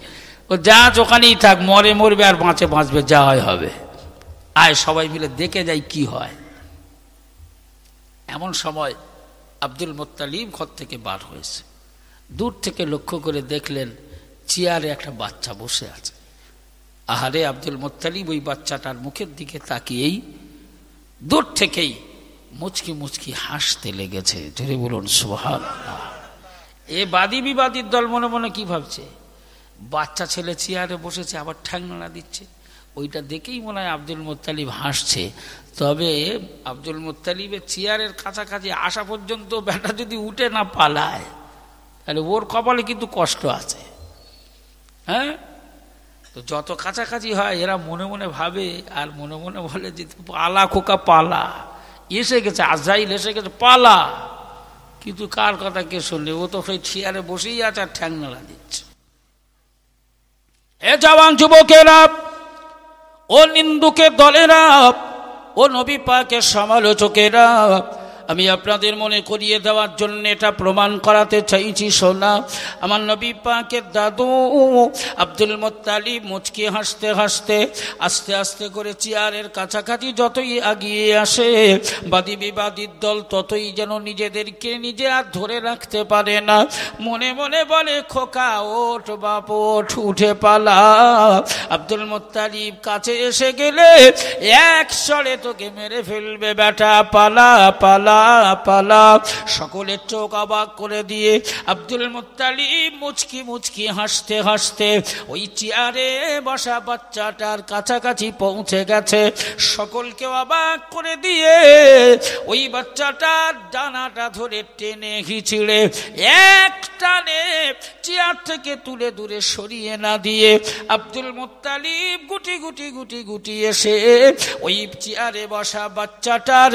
ও যা ওখানেই থাক মরে মরবে আর বাঁচে বাঁচবে যা হয় হবে আয় সবাই মিলে দেখে যাই কি হয় এমন সময় আব্দুল মোত্তালিম ঘর থেকে বার হয়েছে দূর থেকে লক্ষ্য করে দেখলেন চেয়ারে একটা বাচ্চা বসে আছে আহারে আব্দুল মোত্তালিব ওই বাচ্চাটার মুখের দিকে তাকিয়েই দূর থেকেই মুচকি মুচকি হাসতে লেগেছে ধরে বলুন সোহান এ বাদী বিবাদীর দল মনে মনে কি ভাবছে বাচ্চা ছেলে চেয়ারে বসেছে আবার ঠ্যাংনা দিচ্ছে ওইটা দেখেই মনে হয় আব্দুল মোত্তালিব হাসছে তবে আব্দুল মোত্তালিবের চেয়ারের কাছাকাছি আসা পর্যন্ত বেটা যদি উঠে না পালায় তাহলে ওর কপালে কিন্তু কষ্ট আছে হ্যাঁ তো যত কাছাকাছি হয় এরা মনে মনে ভাবে আর মনে মনে বলে যে পালা খোকা পালা এসে গেছে আজাইল এসে গেছে পালা কিন্তু কার কথা কে শুনলে ও তো সেই চেয়ারে বসেই আছে আর ঠ্যাং নাড়া দিচ্ছে এ জওয়ান যুবকেরা ও নিন্দুকে দলেরা ও নবী পাকে সমালোচকেরা আমি আপনাদের মনে করিয়ে দেওয়ার জন্য এটা প্রমাণ করাতে চাইছি সোনা আমার নবী পাকের দাদু আব্দুল মোত্তালি মুচকি হাসতে হাসতে আস্তে আস্তে করে চেয়ারের কাছাকাছি যতই আগিয়ে আসে বাদী বিবাদীর দল ততই যেন নিজেদেরকে নিজে আর ধরে রাখতে পারে না মনে মনে বলে খোকা ওঠ বাপ ওঠ উঠে পালা আব্দুল মোত্তালিব কাছে এসে গেলে এক সরে তোকে মেরে ফেলবে বেটা পালা পালা পালা পালা সকলের চোখ অবাক করে দিয়ে আব্দুল মোত্তালিব মুচকি মুচকি হাসতে হাসতে ওই চেয়ারে বসা বাচ্চাটার কাছাকাছি পৌঁছে গেছে সকলকে অবাক করে দিয়ে ওই বাচ্চাটার ডানাটা ধরে টেনে হিচিড়ে এক টানে চেয়ার থেকে তুলে দূরে সরিয়ে না দিয়ে আব্দুল মোত্তালিব গুটি গুটি গুটি গুটি এসে ওই চেয়ারে বসা বাচ্চাটার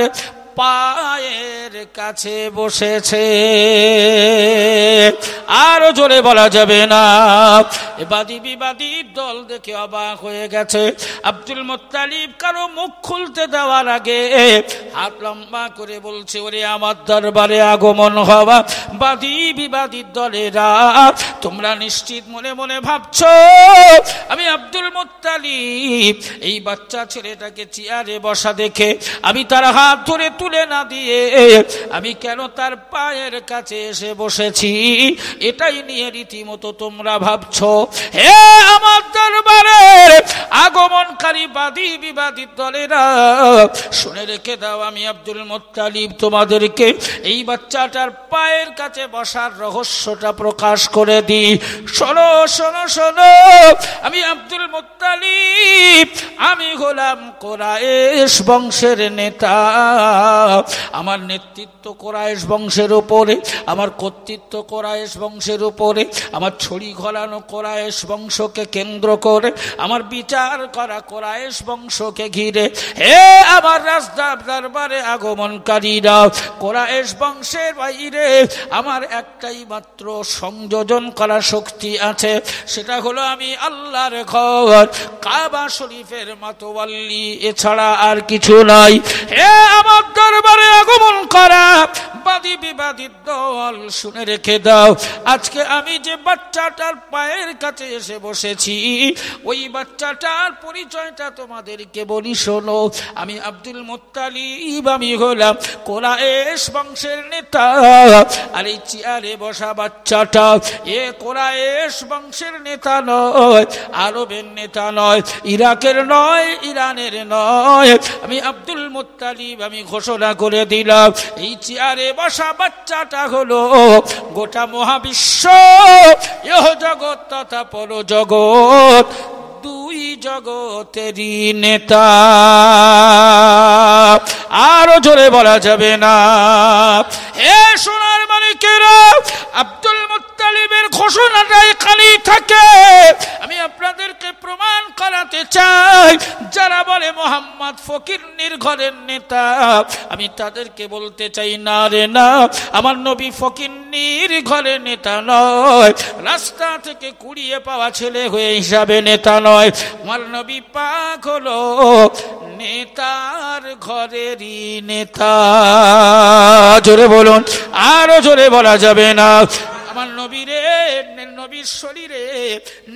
পায়ের কাছে বসেছে আরো জোরে বলা যাবে না বাদী বিবাদীর দল দেখে অবাক হয়ে গেছে আব্দুল মোত্তালিব কারো মুখ খুলতে দেওয়ার আগে হাত লম্বা করে বলছে ওরে আমার দরবারে আগমন হওয়া বাদী বিবাদীর দলেরা তোমরা নিশ্চিত মনে মনে ভাবছ আমি আব্দুল মোত্তালিব এই বাচ্চা ছেলেটাকে চেয়ারে বসা দেখে আমি তার হাত ধরে তুলে তুলে না দিয়ে আমি কেন তার পায়ের কাছে এসে বসেছি এটাই নিয়ে রীতিমতো তোমরা ভাবছ হে আমার দরবারের আগমনকারী বাদী বিবাদী দলেরা শুনে রেখে দাও আমি আব্দুল মোত্তালিব তোমাদেরকে এই বাচ্চাটার পায়ের কাছে বসার রহস্যটা প্রকাশ করে দিই শোনো শোনো শোনো আমি আব্দুল মোত্তালিব আমি গোলাম কোরআশ বংশের নেতা আমার নেতৃত্ব কোরআশ বংশের উপরে আমার কর্তৃত্ব কোরআশ বংশের উপরে আমার ছড়ি ঘোরানো কোরআশ বংশকে কেন্দ্র করে আমার বিচার করা কোরআশ বংশকে ঘিরে হে আমার রাস্তা দরবারে আগমনকারীরা কোরআশ বংশের বাইরে আমার একটাই মাত্র সংযোজন করা শক্তি আছে সেটা হলো আমি আল্লাহর ঘর কাবা শরীফের মাতোয়াল্লি এছাড়া আর কিছু নাই হে আমার দরবারে আগমন করা বাদী বিবাদী দল শুনে রেখে দাও আজকে আমি যে বাচ্চাটার পায়ের কাছে এসে বসেছি ওই বাচ্চাটার পরিচয়টা তোমাদেরকে বলি শোনো আমি আব্দুল মোত্তালিব আমি হলাম কোরআশ বংশের নেতা আর এই চেয়ারে বসা বাচ্চাটা এ কোরআশ বংশের নেতা নয় আরবের নেতা নয় ইরাকের নয় ইরানের নয় আমি আব্দুল মোত্তালিব আমি ঘোষণা করে দিলাম এই চেয়ারে বসা বাচ্চাটা হলো গোটা মহাবিশ্ব ইহ জগৎ তথা পর জগৎ দুই জগতেরই নেতা আরো জোরে বলা যাবে না এ সোনার মালিকেরা আব্দুল তালিবের ঘোষণাটা এখানেই থাকে আমি আপনাদেরকে প্রমাণ করাতে চাই যারা বলে মোহাম্মদ ফকির নির্ঘরের নেতা আমি তাদেরকে বলতে চাই না রে না আমার নবী ফকির নির্ঘরে নেতা নয় রাস্তা থেকে কুড়িয়ে পাওয়া ছেলে হয়ে হিসাবে নেতা নয় আমার নবী পাক হলো নেতার ঘরেরই নেতা জোরে বলুন আরো জোরে বলা যাবে না আমার নবীরে নবীর শরীরে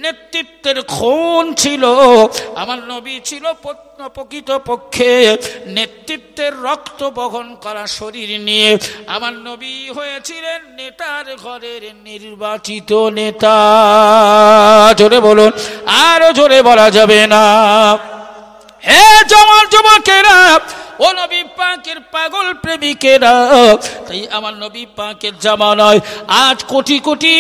নেতৃত্বের খুন ছিল আমার নবী ছিল প্রকৃত পক্ষে নেতৃত্বের রক্ত বহন করা শরীর নিয়ে আমার নবী হয়েছিলেন নেতার ঘরের নির্বাচিত নেতা জোরে বলুন আরো জোরে বলা যাবে না হে জমার যুবকেরা ও নবী পাকের পাগল প্রেমিকেরা তাই আমার নবী পাকের জামানায় আজ কোটি কোটি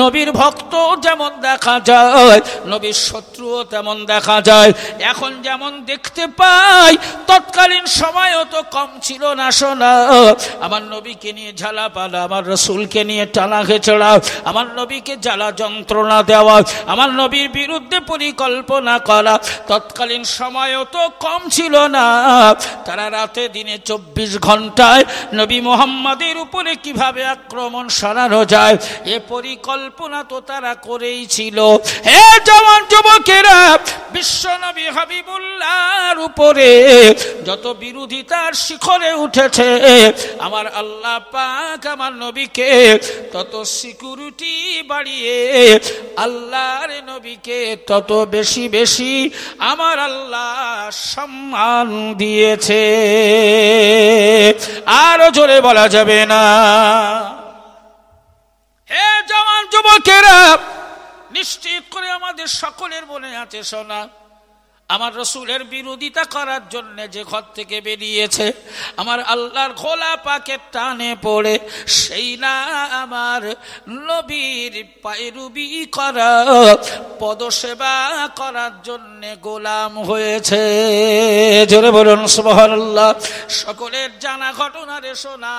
নবীর ভক্ত যেমন দেখা যায় নবীর শত্রুও তেমন দেখা যায় এখন যেমন দেখতে পাই তৎকালীন সময়ও তো কম ছিল না শোনা আমার নবীকে নিয়ে ঝালা পালা আমার রসুলকে নিয়ে টানা ঘেচড়া আমার নবীকে জ্বালা যন্ত্রণা দেওয়া আমার নবীর বিরুদ্ধে পরিকল্পনা করা তৎকালীন সময়ও যত কম ছিল না তারা রাতে দিনে চব্বিশ ঘন্টায় নবী মোহাম্মদের উপরে কিভাবে আক্রমণ সারানো যায় এ পরিকল্পনা তো তারা করেই ছিল হে জওয়ান যুবকেরা বিশ্বনবী হাবিবুল্লাহর উপরে যত বিরোধিতার শিখরে উঠেছে আমার আল্লাহ পাক আমার নবীকে তত সিকিউরিটি বাড়িয়ে আল্লাহর নবীকে তত বেশি বেশি আমার আল্লাহ সম্মান দিয়েছে আরো জোরে বলা যাবে না হে জওয়ান যুবকেরা নিশ্চিত করে আমাদের সকলের মনে আছে সোনা আমার রসুলের বিরোধিতা করার জন্য যে ঘর থেকে বেরিয়েছে আমার আল্লাহর খোলা পাকে টানে পড়ে সেই না আমার নবীর পায়রুবি করা পদসেবা করার জন্য গোলাম হয়েছে জোরে বলুন সুবহানাল্লাহ সকলের জানা ঘটনা রে শোনা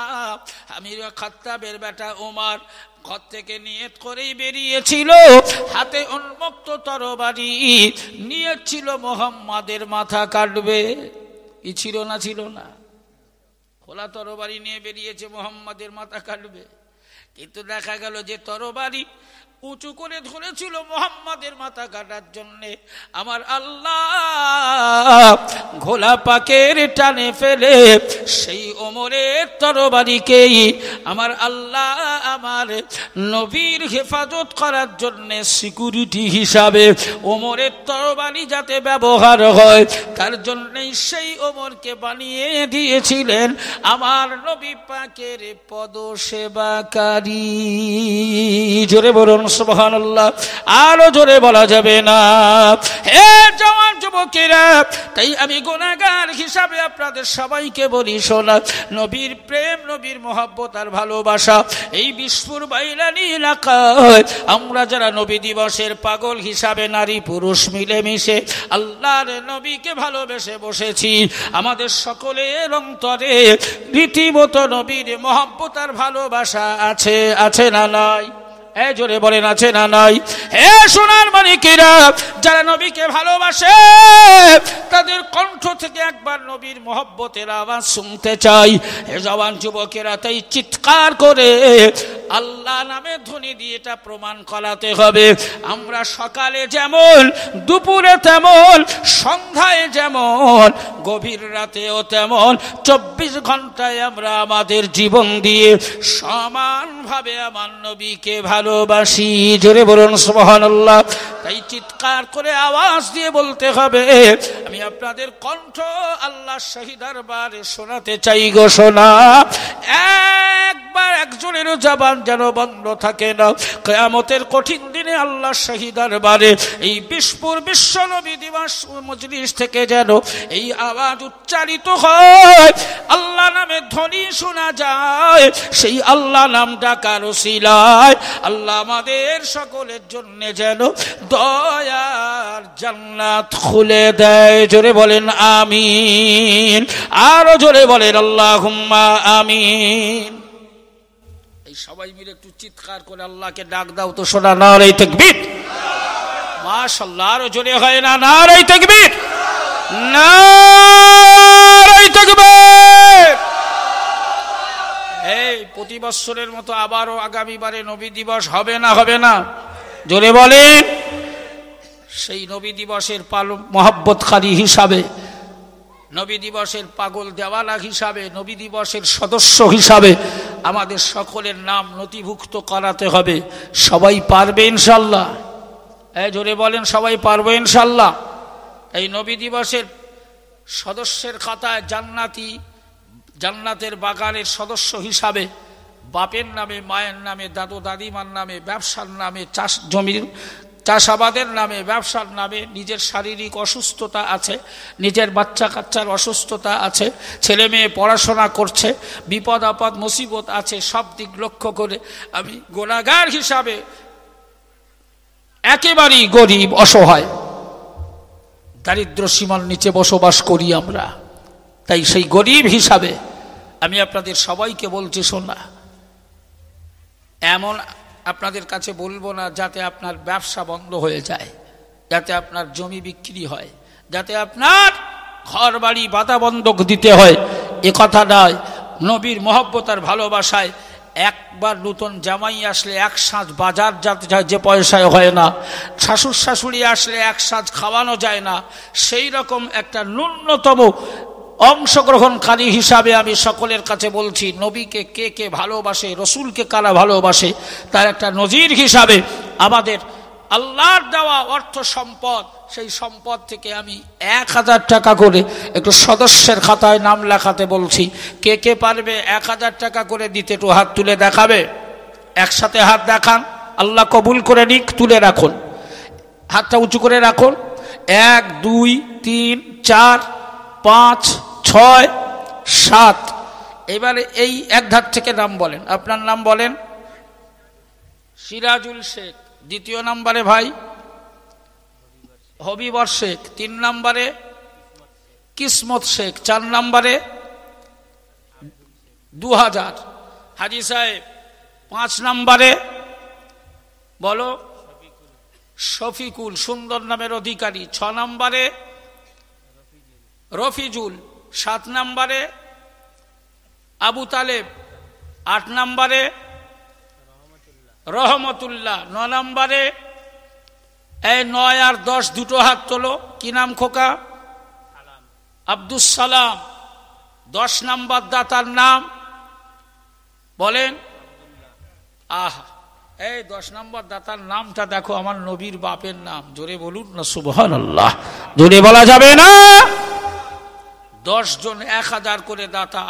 আমি খাত্তাবের বেটা ওমার ঘর থেকে নিয়ত করেই বেরিয়েছিল হাতে উন্মুক্ত তরবারি নিয়ত ছিল মোহাম্মাদের মাথা কাটবে ই ছিল না ছিল না খোলা তরবারি নিয়ে বেরিয়েছে মোহাম্মদের মাথা কাটবে কিন্তু দেখা গেল যে তরবারি উঁচু করে ধরেছিল মোহাম্মদের মাথা কাটার জন্যে আমার আল্লাহ ঘোলা পাকের টানে ফেলে সেই ওমরের তরবারিকেই আমার আল্লাহ আমার নবীর হেফাজত করার জন্যে সিকিউরিটি হিসাবে ওমরের তরবারি যাতে ব্যবহার হয় তার জন্যেই সেই ওমরকে বানিয়ে দিয়েছিলেন আমার নবী পাকের সেবাকারী জোরে বলুন সোহান আরো জোরে বলা যাবে না হে জওয়ান যুবকেরা তাই আমি গুণাগার হিসাবে আপনাদের সবাইকে বলি শোনা নবীর প্রেম নবীর মহাব্বত আর ভালোবাসা এই বিষ্ণুর বাইলানি এলাকায় আমরা যারা নবী দিবসের পাগল হিসাবে নারী পুরুষ মিলেমিশে আল্লাহর নবীকে ভালোবেসে বসেছি আমাদের সকলের অন্তরে রীতিমতো নবীর মহাব্বত আর ভালোবাসা আছে আছে না নয় এ জোরে বলেন আছে না নাই হে সোনার মানিকেরা যারা নবীকে ভালোবাসে তাদের কণ্ঠ থেকে একবার নবীর মহব্বতের আওয়াজ শুনতে চাই হে জবান যুবকেরা তাই চিৎকার করে আল্লাহ নামে ধ্বনি দিয়ে এটা প্রমাণ করাতে হবে আমরা সকালে যেমন দুপুরে তেমন সন্ধ্যায় যেমন গভীর রাতেও তেমন চব্বিশ ঘন্টায় আমরা আমাদের জীবন দিয়ে সমানভাবে আমার নবীকে ভালোবাসি জোরে বলুন আল্লাহ তাই চিৎকার করে আওয়াজ দিয়ে বলতে হবে আমি আপনাদের কণ্ঠ আল্লাহ শহীদার বারে শোনাতে চাই গো শোনা একবার একজনের জবান জবান যেন বন্ধ থাকে না কেয়ামতের কঠিন দিনে আল্লাহ শাহিদার বারে এই বিষ্পুর নবী দিবস মজলিস থেকে যেন এই আওয়াজ উচ্চারিত হয় আল্লাহ নামে ধ্বনি শোনা যায় সেই আল্লাহ নাম ডাকার শিলায় আল্লাহ আমাদের সকলের জন্য যেন দয়ার জান্নাত খুলে দেয় জোরে বলেন আমিন আরো জোরে বলেন আল্লাহ আমিন সবাই মিলে একটু চিৎকার করে আল্লাহকে ডাক দাও তো শোনা না রে তেকবির মাশাল্লাহ আরো জোরে হয় না না রে তেকবির না রে তেকবির এই প্রতি বছরের মতো আবারও আগামীবারে নবী দিবস হবে না হবে না জোরে বলেন সেই নবী দিবসের পালন মহাব্বতকারী হিসাবে নবী দিবসের পাগল দেওয়ালা হিসাবে নবী দিবসের সদস্য হিসাবে আমাদের সকলের নাম নথিভুক্ত করাতে হবে সবাই পারবে ইনশাল্লাহ এই জোরে বলেন সবাই পারবে ইনশাল্লাহ এই নবী দিবসের সদস্যের খাতায় জান্নাতি জান্নাতের বাগানের সদস্য হিসাবে বাপের নামে মায়ের নামে দাদু দাদিমার নামে ব্যবসার নামে চাষ জমির চাষাবাদের নামে ব্যবসার নামে নিজের শারীরিক অসুস্থতা আছে নিজের বাচ্চা কাচ্চার অসুস্থতা আছে ছেলে মেয়ে পড়াশোনা করছে বিপদ আপদ মুসিবত আছে সব দিক লক্ষ্য করে আমি গোলাগার হিসাবে একেবারেই গরিব অসহায় দারিদ্র সীমার নিচে বসবাস করি আমরা তাই সেই গরিব হিসাবে আমি আপনাদের সবাইকে বলছি শোনা এমন আপনাদের কাছে বলবো না যাতে আপনার ব্যবসা বন্ধ হয়ে যায় যাতে আপনার জমি বিক্রি হয় যাতে আপনার ঘর বাড়ি বাতা বন্ধক দিতে হয় এ কথা নয় নবীর মহব্বতার ভালোবাসায় একবার নতুন জামাই আসলে এক সাঁজ বাজার যাতে যায় যে পয়সায় হয় না শাশুর শাশুড়ি আসলে এক সাঁজ খাওয়ানো যায় না সেই রকম একটা ন্যূনতম অংশগ্রহণকারী হিসাবে আমি সকলের কাছে বলছি নবীকে কে কে ভালোবাসে রসুলকে কারা ভালোবাসে তার একটা নজির হিসাবে আমাদের আল্লাহর দেওয়া অর্থ সম্পদ সেই সম্পদ থেকে আমি এক হাজার টাকা করে একটু সদস্যের খাতায় নাম লেখাতে বলছি কে কে পারবে এক হাজার টাকা করে দিতে একটু হাত তুলে দেখাবে একসাথে হাত দেখান আল্লাহ কবুল করে নিক তুলে রাখুন হাতটা উঁচু করে রাখুন এক দুই তিন চার পাঁচ ছয় সাত এবারে এই এক ধার থেকে নাম বলেন আপনার নাম বলেন সিরাজুল শেখ দ্বিতীয় নাম্বারে ভাই হবিবর শেখ তিন নাম্বারে কিসমত শেখ চার নাম্বারে দু হাজার হাজি সাহেব পাঁচ নাম্বারে বলো শফিকুল সুন্দর নামের অধিকারী ছ নাম্বারে রফিজুল সাত নম্বরে আবু তালেব আট নম্বরে রহমতুল্লাহ ন নম্বরে এই নয় আর দশ দুটো হাত তোলো কি নাম খোকা আব্দুস সালাম দশ নম্বর দাতার নাম বলেন আহ এই দশ নম্বর দাতার নামটা দেখো আমার নবীর বাপের নাম জোরে বলুন না সুবহান আল্লাহ জোরে বলা যাবে না দশ জন এক হাজার করে দাতা